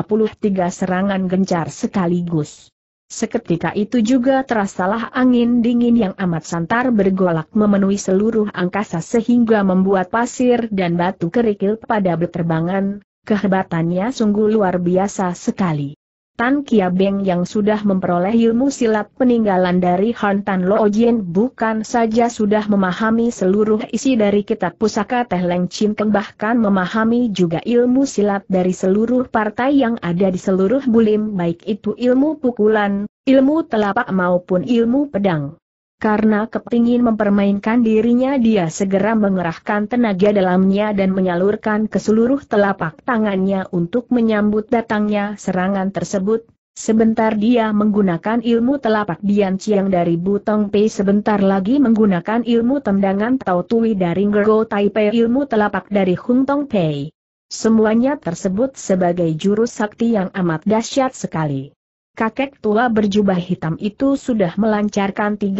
serangan gencar sekaligus. Seketika itu juga terasalah angin dingin yang amat santar bergolak memenuhi seluruh angkasa sehingga membuat pasir dan batu kerikil pada berterbangan, kehebatannya sungguh luar biasa sekali. Tan Kia Beng yang sudah memperoleh ilmu silat peninggalan dari Han Tan Lo Jin bukan saja sudah memahami seluruh isi dari kitab pusaka Teh Leng Chin Keng bahkan memahami juga ilmu silat dari seluruh partai yang ada di seluruh bulim baik itu ilmu pukulan, ilmu telapak maupun ilmu pedang. Karena kepingin mempermainkan dirinya dia segera mengerahkan tenaga dalamnya dan menyalurkan ke seluruh telapak tangannya untuk menyambut datangnya serangan tersebut. Sebentar dia menggunakan ilmu telapak Dian Chiang dari Butong Pei sebentar lagi menggunakan ilmu tendangan Tau Tui dari Ngergo Taipei ilmu telapak dari Hung Tong Pei. Semuanya tersebut sebagai jurus sakti yang amat dahsyat sekali kakek tua berjubah hitam itu sudah melancarkan 30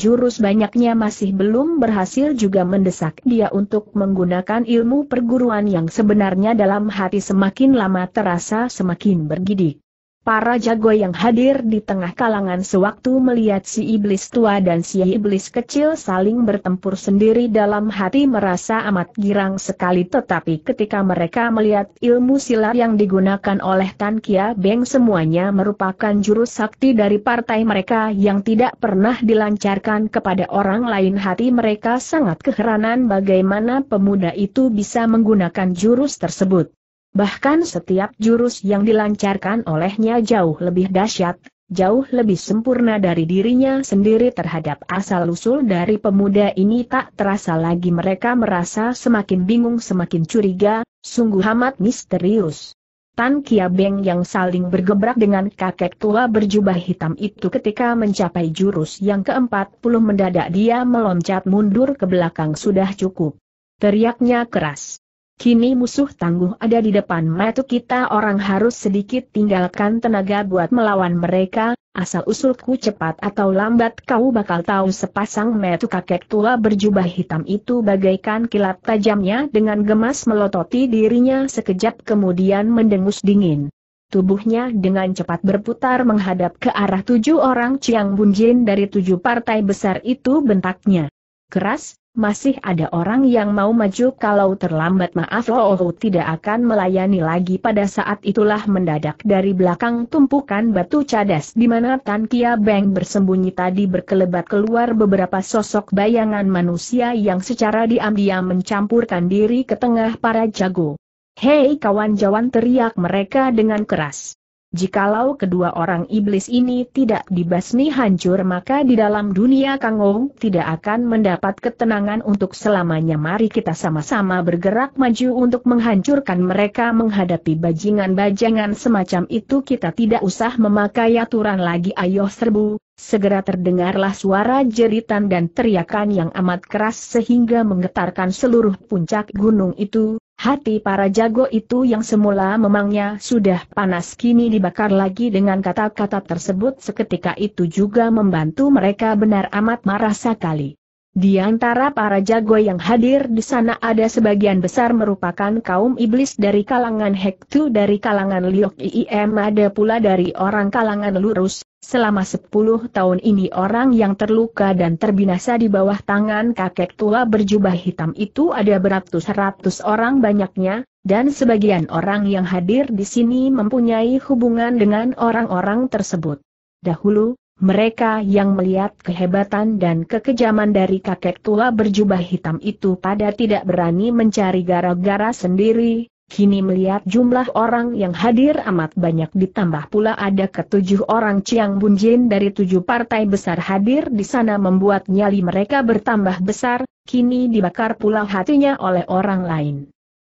jurus banyaknya masih belum berhasil juga mendesak dia untuk menggunakan ilmu perguruan yang sebenarnya dalam hati semakin lama terasa semakin bergidik. Para jago yang hadir di tengah kalangan sewaktu melihat si iblis tua dan si iblis kecil saling bertempur sendiri dalam hati merasa amat girang sekali tetapi ketika mereka melihat ilmu silat yang digunakan oleh Tan Kia Beng semuanya merupakan jurus sakti dari partai mereka yang tidak pernah dilancarkan kepada orang lain hati mereka sangat keheranan bagaimana pemuda itu bisa menggunakan jurus tersebut. Bahkan setiap jurus yang dilancarkan olehnya jauh lebih dahsyat, jauh lebih sempurna dari dirinya sendiri terhadap asal-usul dari pemuda ini tak terasa lagi mereka merasa semakin bingung semakin curiga, sungguh amat misterius. Tan Kia Beng yang saling bergebrak dengan kakek tua berjubah hitam itu ketika mencapai jurus yang ke-40 mendadak dia meloncat mundur ke belakang sudah cukup. Teriaknya keras. Kini musuh tangguh ada di depan mata kita orang harus sedikit tinggalkan tenaga buat melawan mereka, asal usulku cepat atau lambat kau bakal tahu sepasang metu kakek tua berjubah hitam itu bagaikan kilat tajamnya dengan gemas melototi dirinya sekejap kemudian mendengus dingin. Tubuhnya dengan cepat berputar menghadap ke arah tujuh orang Ciang Bunjin dari tujuh partai besar itu bentaknya. Keras, masih ada orang yang mau maju kalau terlambat maaf oh, tidak akan melayani lagi pada saat itulah mendadak dari belakang tumpukan batu cadas di mana Tan Kia Beng bersembunyi tadi berkelebat keluar beberapa sosok bayangan manusia yang secara diam-diam mencampurkan diri ke tengah para jago. Hei kawan kawan teriak mereka dengan keras. Jikalau kedua orang iblis ini tidak dibasmi hancur maka di dalam dunia Kangong tidak akan mendapat ketenangan untuk selamanya mari kita sama-sama bergerak maju untuk menghancurkan mereka menghadapi bajingan bajingan semacam itu kita tidak usah memakai aturan lagi ayo serbu, segera terdengarlah suara jeritan dan teriakan yang amat keras sehingga menggetarkan seluruh puncak gunung itu, Hati para jago itu yang semula memangnya sudah panas kini dibakar lagi dengan kata-kata tersebut seketika itu juga membantu mereka benar amat marah sekali. Di antara para jago yang hadir di sana ada sebagian besar merupakan kaum iblis dari kalangan Hektu dari kalangan Liok IIM ada pula dari orang kalangan Lurus. Selama sepuluh tahun ini orang yang terluka dan terbinasa di bawah tangan kakek tua berjubah hitam itu ada beratus-ratus orang banyaknya, dan sebagian orang yang hadir di sini mempunyai hubungan dengan orang-orang tersebut. Dahulu, mereka yang melihat kehebatan dan kekejaman dari kakek tua berjubah hitam itu pada tidak berani mencari gara-gara sendiri, kini melihat jumlah orang yang hadir amat banyak ditambah pula ada ketujuh orang Chiang Bunjin dari tujuh partai besar hadir di sana membuat nyali mereka bertambah besar, kini dibakar pula hatinya oleh orang lain.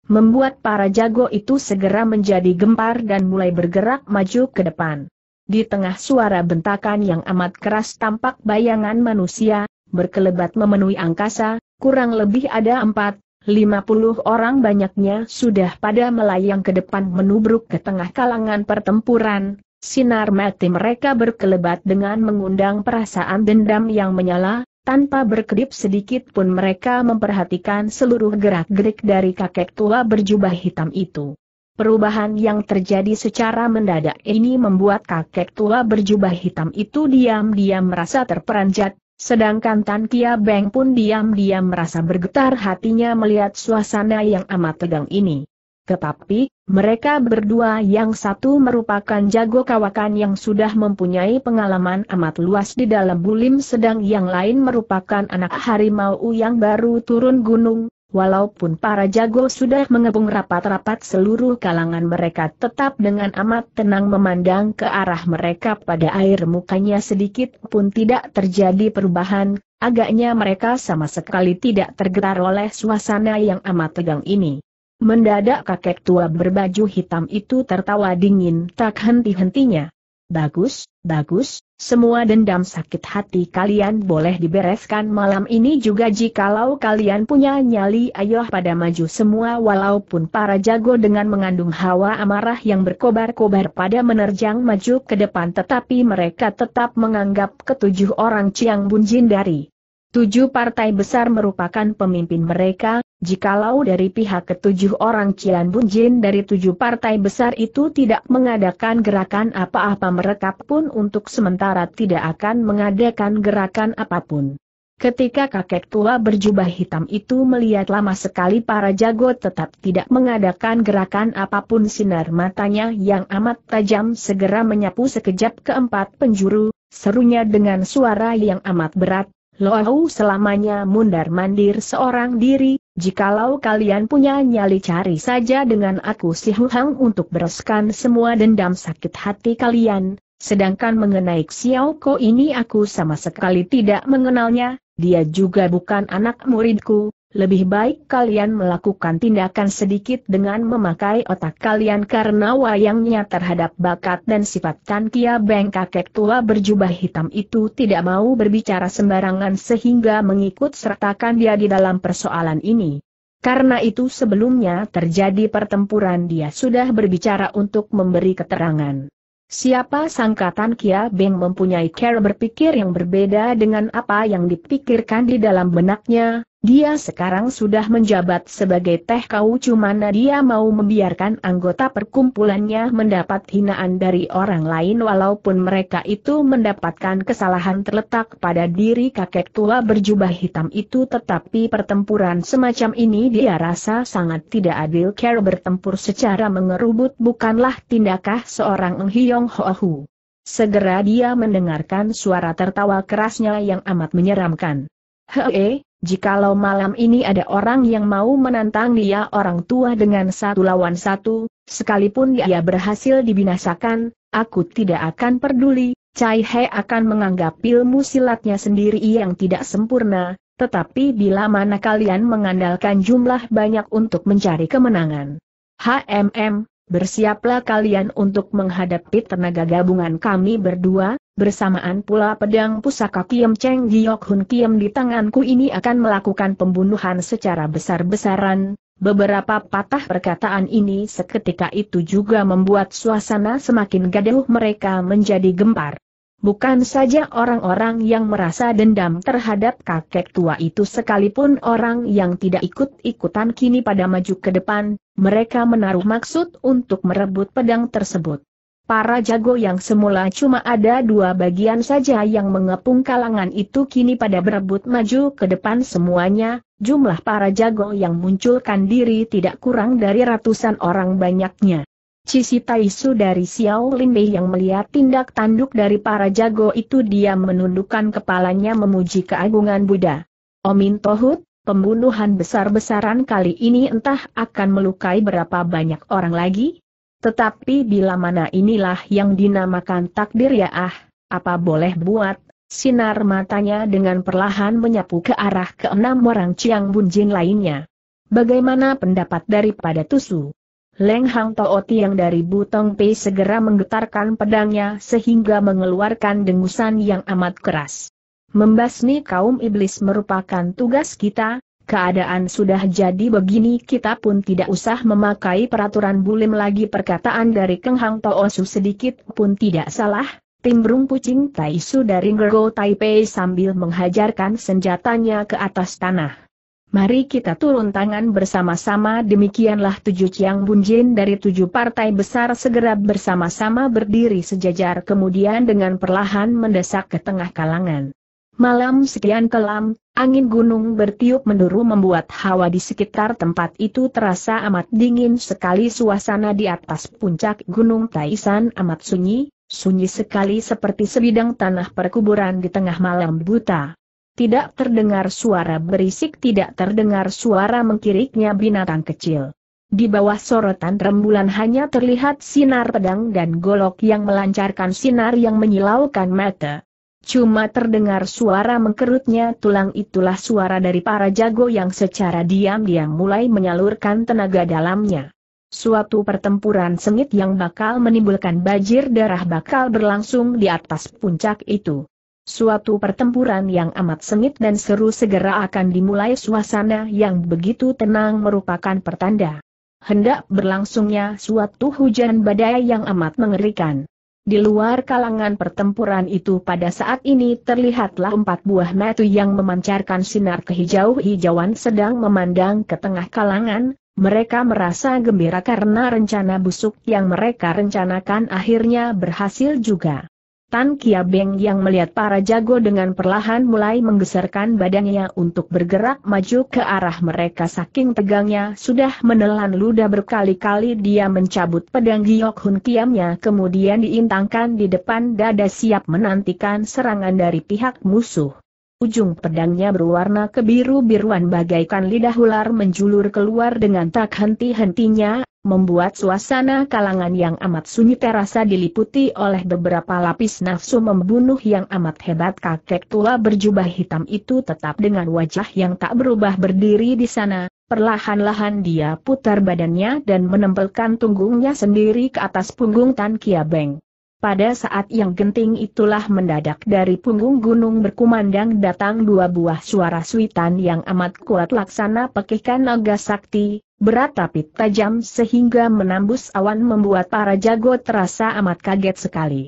Membuat para jago itu segera menjadi gempar dan mulai bergerak maju ke depan. Di tengah suara bentakan yang amat keras tampak bayangan manusia, berkelebat memenuhi angkasa, kurang lebih ada empat, lima puluh orang banyaknya sudah pada melayang ke depan menubruk ke tengah kalangan pertempuran, sinar mati mereka berkelebat dengan mengundang perasaan dendam yang menyala, tanpa berkedip sedikit pun mereka memperhatikan seluruh gerak-gerik dari kakek tua berjubah hitam itu. Perubahan yang terjadi secara mendadak ini membuat kakek tua berjubah hitam itu diam-diam merasa terperanjat, sedangkan Tan Kia Beng pun diam-diam merasa bergetar hatinya melihat suasana yang amat tegang ini. Tetapi, mereka berdua yang satu merupakan jago kawakan yang sudah mempunyai pengalaman amat luas di dalam bulim sedang yang lain merupakan anak harimau yang baru turun gunung, Walaupun para jago sudah mengepung rapat-rapat seluruh kalangan mereka tetap dengan amat tenang memandang ke arah mereka pada air mukanya sedikit pun tidak terjadi perubahan, agaknya mereka sama sekali tidak tergetar oleh suasana yang amat tegang ini. Mendadak kakek tua berbaju hitam itu tertawa dingin tak henti-hentinya. Bagus, bagus, semua dendam sakit hati kalian boleh dibereskan malam ini juga jikalau kalian punya nyali ayoh pada maju semua walaupun para jago dengan mengandung hawa amarah yang berkobar-kobar pada menerjang maju ke depan tetapi mereka tetap menganggap ketujuh orang Ciang Bunjin dari Tujuh partai besar merupakan pemimpin mereka, jikalau dari pihak ketujuh orang Cian Bun Jin dari tujuh partai besar itu tidak mengadakan gerakan apa-apa mereka pun untuk sementara tidak akan mengadakan gerakan apapun. Ketika kakek tua berjubah hitam itu melihat lama sekali para jago tetap tidak mengadakan gerakan apapun sinar matanya yang amat tajam segera menyapu sekejap keempat penjuru, serunya dengan suara yang amat berat, Loau selamanya mundar-mandir seorang diri, jikalau kalian punya nyali cari saja dengan aku si Huhang untuk bereskan semua dendam sakit hati kalian, sedangkan mengenai Xiao Ko ini aku sama sekali tidak mengenalnya, dia juga bukan anak muridku, lebih baik kalian melakukan tindakan sedikit dengan memakai otak kalian karena wayangnya terhadap bakat dan sifat Tan Kia Beng kakek tua berjubah hitam itu tidak mau berbicara sembarangan sehingga mengikut sertakan dia di dalam persoalan ini. Karena itu sebelumnya terjadi pertempuran dia sudah berbicara untuk memberi keterangan. Siapa sangka Tan Kia Beng mempunyai cara berpikir yang berbeda dengan apa yang dipikirkan di dalam benaknya, dia sekarang sudah menjabat sebagai teh kau cumana dia mau membiarkan anggota perkumpulannya mendapat hinaan dari orang lain walaupun mereka itu mendapatkan kesalahan terletak pada diri kakek tua berjubah hitam itu tetapi pertempuran semacam ini dia rasa sangat tidak adil care bertempur secara mengerubut bukanlah tindakah seorang Eng hohu? Segera dia mendengarkan suara tertawa kerasnya yang amat menyeramkan. Hee, Jikalau malam ini ada orang yang mau menantang dia orang tua dengan satu lawan satu, sekalipun dia berhasil dibinasakan, aku tidak akan peduli, Cai He akan menganggap ilmu silatnya sendiri yang tidak sempurna, tetapi bila mana kalian mengandalkan jumlah banyak untuk mencari kemenangan. HMM, Bersiaplah kalian untuk menghadapi tenaga gabungan kami berdua, bersamaan pula pedang pusaka Kiem Cheng Giok Hun Kiem di tanganku ini akan melakukan pembunuhan secara besar-besaran. Beberapa patah perkataan ini seketika itu juga membuat suasana semakin gaduh mereka menjadi gempar. Bukan saja orang-orang yang merasa dendam terhadap kakek tua itu sekalipun orang yang tidak ikut-ikutan kini pada maju ke depan, mereka menaruh maksud untuk merebut pedang tersebut. Para jago yang semula cuma ada dua bagian saja yang mengepung kalangan itu kini pada berebut maju ke depan semuanya, jumlah para jago yang munculkan diri tidak kurang dari ratusan orang banyaknya. Cici Taisu dari Xiao Linbei yang melihat tindak tanduk dari para jago itu dia menundukkan kepalanya memuji keagungan Buddha. Omin Tohut, pembunuhan besar-besaran kali ini entah akan melukai berapa banyak orang lagi? Tetapi bila mana inilah yang dinamakan takdir ya ah, apa boleh buat, sinar matanya dengan perlahan menyapu ke arah keenam orang Chiang Bunjin lainnya. Bagaimana pendapat daripada Tusu? Leng Hang Ti yang dari Butong Pei segera menggetarkan pedangnya sehingga mengeluarkan dengusan yang amat keras. Membasmi kaum iblis merupakan tugas kita, keadaan sudah jadi begini kita pun tidak usah memakai peraturan bulim lagi perkataan dari Keng Hang Su sedikit pun tidak salah, timbrung pucing Su dari Ngergo Taipei sambil menghajarkan senjatanya ke atas tanah. Mari kita turun tangan bersama-sama demikianlah tujuh Chiang Bunjin dari tujuh partai besar segera bersama-sama berdiri sejajar kemudian dengan perlahan mendesak ke tengah kalangan. Malam sekian kelam, angin gunung bertiup menduru membuat hawa di sekitar tempat itu terasa amat dingin sekali suasana di atas puncak gunung Taisan amat sunyi, sunyi sekali seperti sebidang tanah perkuburan di tengah malam buta tidak terdengar suara berisik tidak terdengar suara mengkiriknya binatang kecil. Di bawah sorotan rembulan hanya terlihat sinar pedang dan golok yang melancarkan sinar yang menyilaukan mata. Cuma terdengar suara mengkerutnya tulang itulah suara dari para jago yang secara diam-diam mulai menyalurkan tenaga dalamnya. Suatu pertempuran sengit yang bakal menimbulkan banjir darah bakal berlangsung di atas puncak itu. Suatu pertempuran yang amat sengit dan seru segera akan dimulai suasana yang begitu tenang merupakan pertanda. Hendak berlangsungnya suatu hujan badai yang amat mengerikan. Di luar kalangan pertempuran itu pada saat ini terlihatlah empat buah mata yang memancarkan sinar kehijau-hijauan sedang memandang ke tengah kalangan, mereka merasa gembira karena rencana busuk yang mereka rencanakan akhirnya berhasil juga. Tan Kia Beng yang melihat para jago dengan perlahan mulai menggeserkan badannya untuk bergerak maju ke arah mereka saking tegangnya sudah menelan ludah berkali-kali dia mencabut pedang Giok Hun Kiamnya kemudian diintangkan di depan dada siap menantikan serangan dari pihak musuh. Ujung pedangnya berwarna kebiru-biruan bagaikan lidah ular menjulur keluar dengan tak henti-hentinya, membuat suasana kalangan yang amat sunyi terasa diliputi oleh beberapa lapis nafsu membunuh yang amat hebat kakek tua berjubah hitam itu tetap dengan wajah yang tak berubah berdiri di sana, perlahan-lahan dia putar badannya dan menempelkan tunggungnya sendiri ke atas punggung Tan Kia Beng. Pada saat yang genting itulah mendadak dari punggung gunung berkumandang datang dua buah suara suitan yang amat kuat laksana pekihkan naga sakti, berat tapi tajam sehingga menembus awan membuat para jago terasa amat kaget sekali.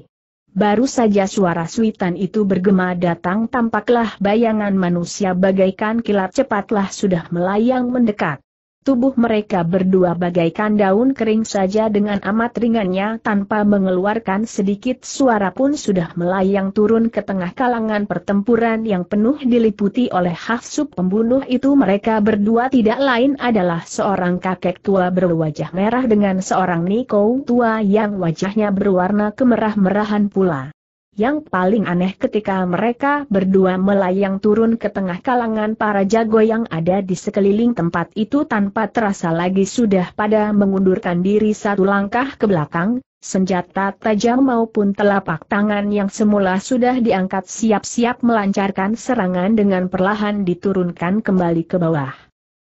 Baru saja suara suitan itu bergema datang tampaklah bayangan manusia bagaikan kilat cepatlah sudah melayang mendekat. Tubuh mereka berdua bagaikan daun kering saja dengan amat ringannya tanpa mengeluarkan sedikit suara pun sudah melayang turun ke tengah kalangan pertempuran yang penuh diliputi oleh hafsub pembunuh itu mereka berdua tidak lain adalah seorang kakek tua berwajah merah dengan seorang niko tua yang wajahnya berwarna kemerah-merahan pula. Yang paling aneh ketika mereka berdua melayang turun ke tengah kalangan para jago yang ada di sekeliling tempat itu tanpa terasa lagi sudah pada mengundurkan diri satu langkah ke belakang, senjata tajam maupun telapak tangan yang semula sudah diangkat siap-siap melancarkan serangan dengan perlahan diturunkan kembali ke bawah.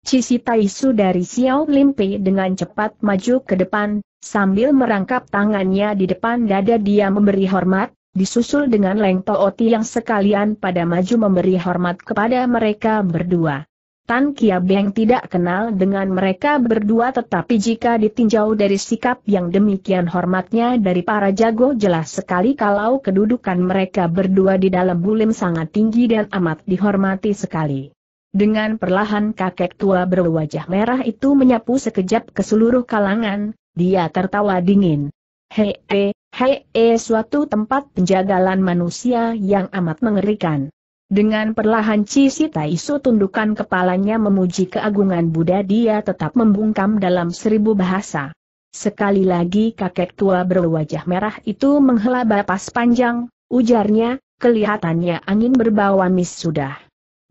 Cici Taisu dari Xiao Limpi dengan cepat maju ke depan, sambil merangkap tangannya di depan dada dia memberi hormat, disusul dengan Leng Tooti yang sekalian pada maju memberi hormat kepada mereka berdua. Tan Kia Beng tidak kenal dengan mereka berdua tetapi jika ditinjau dari sikap yang demikian hormatnya dari para jago jelas sekali kalau kedudukan mereka berdua di dalam bulim sangat tinggi dan amat dihormati sekali. Dengan perlahan kakek tua berwajah merah itu menyapu sekejap ke seluruh kalangan, dia tertawa dingin. Hei, hey. Hei, eh, suatu tempat penjagalan manusia yang amat mengerikan. Dengan perlahan Cisi Taisu tundukkan kepalanya memuji keagungan Buddha dia tetap membungkam dalam seribu bahasa. Sekali lagi kakek tua berwajah merah itu menghela bapas panjang, ujarnya, kelihatannya angin berbawa amis sudah.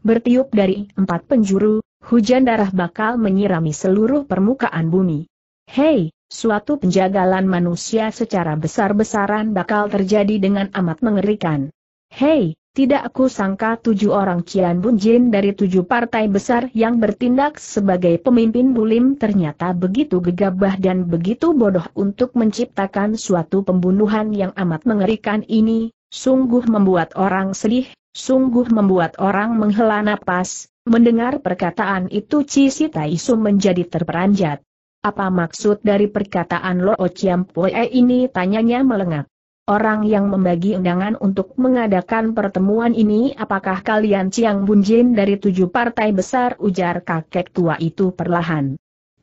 Bertiup dari empat penjuru, hujan darah bakal menyirami seluruh permukaan bumi. Hei, suatu penjagalan manusia secara besar-besaran bakal terjadi dengan amat mengerikan. Hei, tidak aku sangka tujuh orang Cian Bunjin dari tujuh partai besar yang bertindak sebagai pemimpin Bulim ternyata begitu gegabah dan begitu bodoh untuk menciptakan suatu pembunuhan yang amat mengerikan ini, sungguh membuat orang sedih, sungguh membuat orang menghela napas, mendengar perkataan itu Cisita Isu menjadi terperanjat. Apa maksud dari perkataan Lo Chiam Pue ini tanyanya melengak. Orang yang membagi undangan untuk mengadakan pertemuan ini apakah kalian Ciang Bunjin dari tujuh partai besar ujar kakek tua itu perlahan.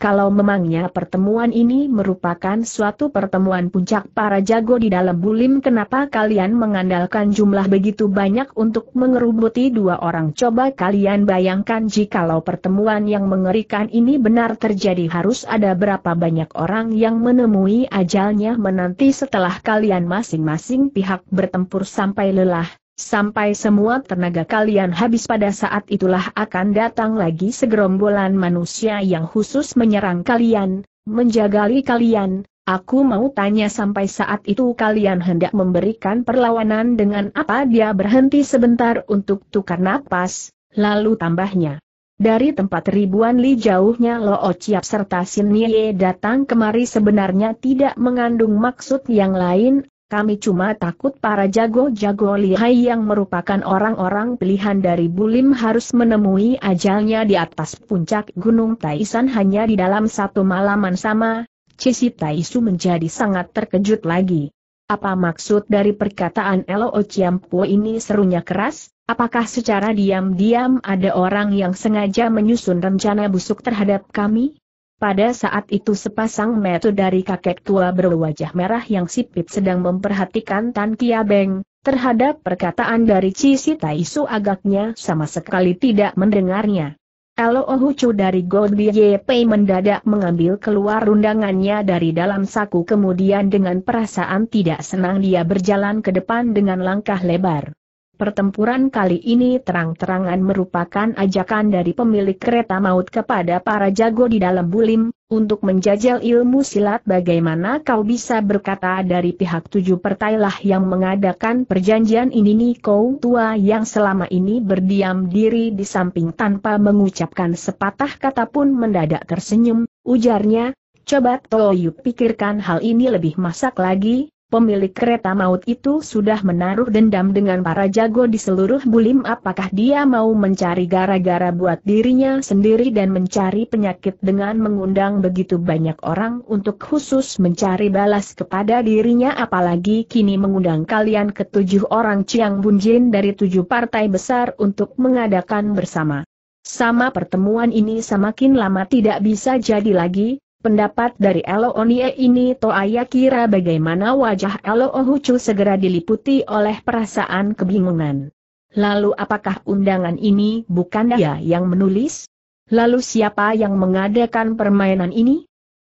Kalau memangnya pertemuan ini merupakan suatu pertemuan puncak para jago di dalam bulim kenapa kalian mengandalkan jumlah begitu banyak untuk mengerubuti dua orang coba kalian bayangkan jikalau pertemuan yang mengerikan ini benar terjadi harus ada berapa banyak orang yang menemui ajalnya menanti setelah kalian masing-masing pihak bertempur sampai lelah, Sampai semua tenaga kalian habis pada saat itulah akan datang lagi segerombolan manusia yang khusus menyerang kalian, menjagali kalian, Aku mau tanya sampai saat itu kalian hendak memberikan perlawanan dengan apa dia berhenti sebentar untuk tukar napas, lalu tambahnya. Dari tempat ribuan li jauhnya Lo Ociap serta Sin Nye datang kemari sebenarnya tidak mengandung maksud yang lain, kami cuma takut para jago-jago lihai yang merupakan orang-orang pilihan dari Bulim harus menemui ajalnya di atas puncak Gunung Taisan hanya di dalam satu malaman sama, Cisi Taisu menjadi sangat terkejut lagi. Apa maksud dari perkataan Elo Ociampo ini serunya keras? Apakah secara diam-diam ada orang yang sengaja menyusun rencana busuk terhadap kami? Pada saat itu sepasang metu dari kakek tua berwajah merah yang sipit sedang memperhatikan Tan Beng, terhadap perkataan dari Cici Taisu agaknya sama sekali tidak mendengarnya. Elo Ohucu dari Goldie YP mendadak mengambil keluar undangannya dari dalam saku kemudian dengan perasaan tidak senang dia berjalan ke depan dengan langkah lebar. Pertempuran kali ini terang-terangan merupakan ajakan dari pemilik kereta maut kepada para jago di dalam bulim, untuk menjajal ilmu silat bagaimana kau bisa berkata dari pihak tujuh pertailah yang mengadakan perjanjian ini nih kau tua yang selama ini berdiam diri di samping tanpa mengucapkan sepatah kata pun mendadak tersenyum, ujarnya, coba Toyu pikirkan hal ini lebih masak lagi, pemilik kereta maut itu sudah menaruh dendam dengan para jago di seluruh bulim apakah dia mau mencari gara-gara buat dirinya sendiri dan mencari penyakit dengan mengundang begitu banyak orang untuk khusus mencari balas kepada dirinya apalagi kini mengundang kalian ketujuh orang Chiang Bunjin dari tujuh partai besar untuk mengadakan bersama. Sama pertemuan ini semakin lama tidak bisa jadi lagi, Pendapat dari Elo Onie ini Toaya kira bagaimana wajah Elo Ohucu segera diliputi oleh perasaan kebingungan. Lalu apakah undangan ini bukan dia yang menulis? Lalu siapa yang mengadakan permainan ini?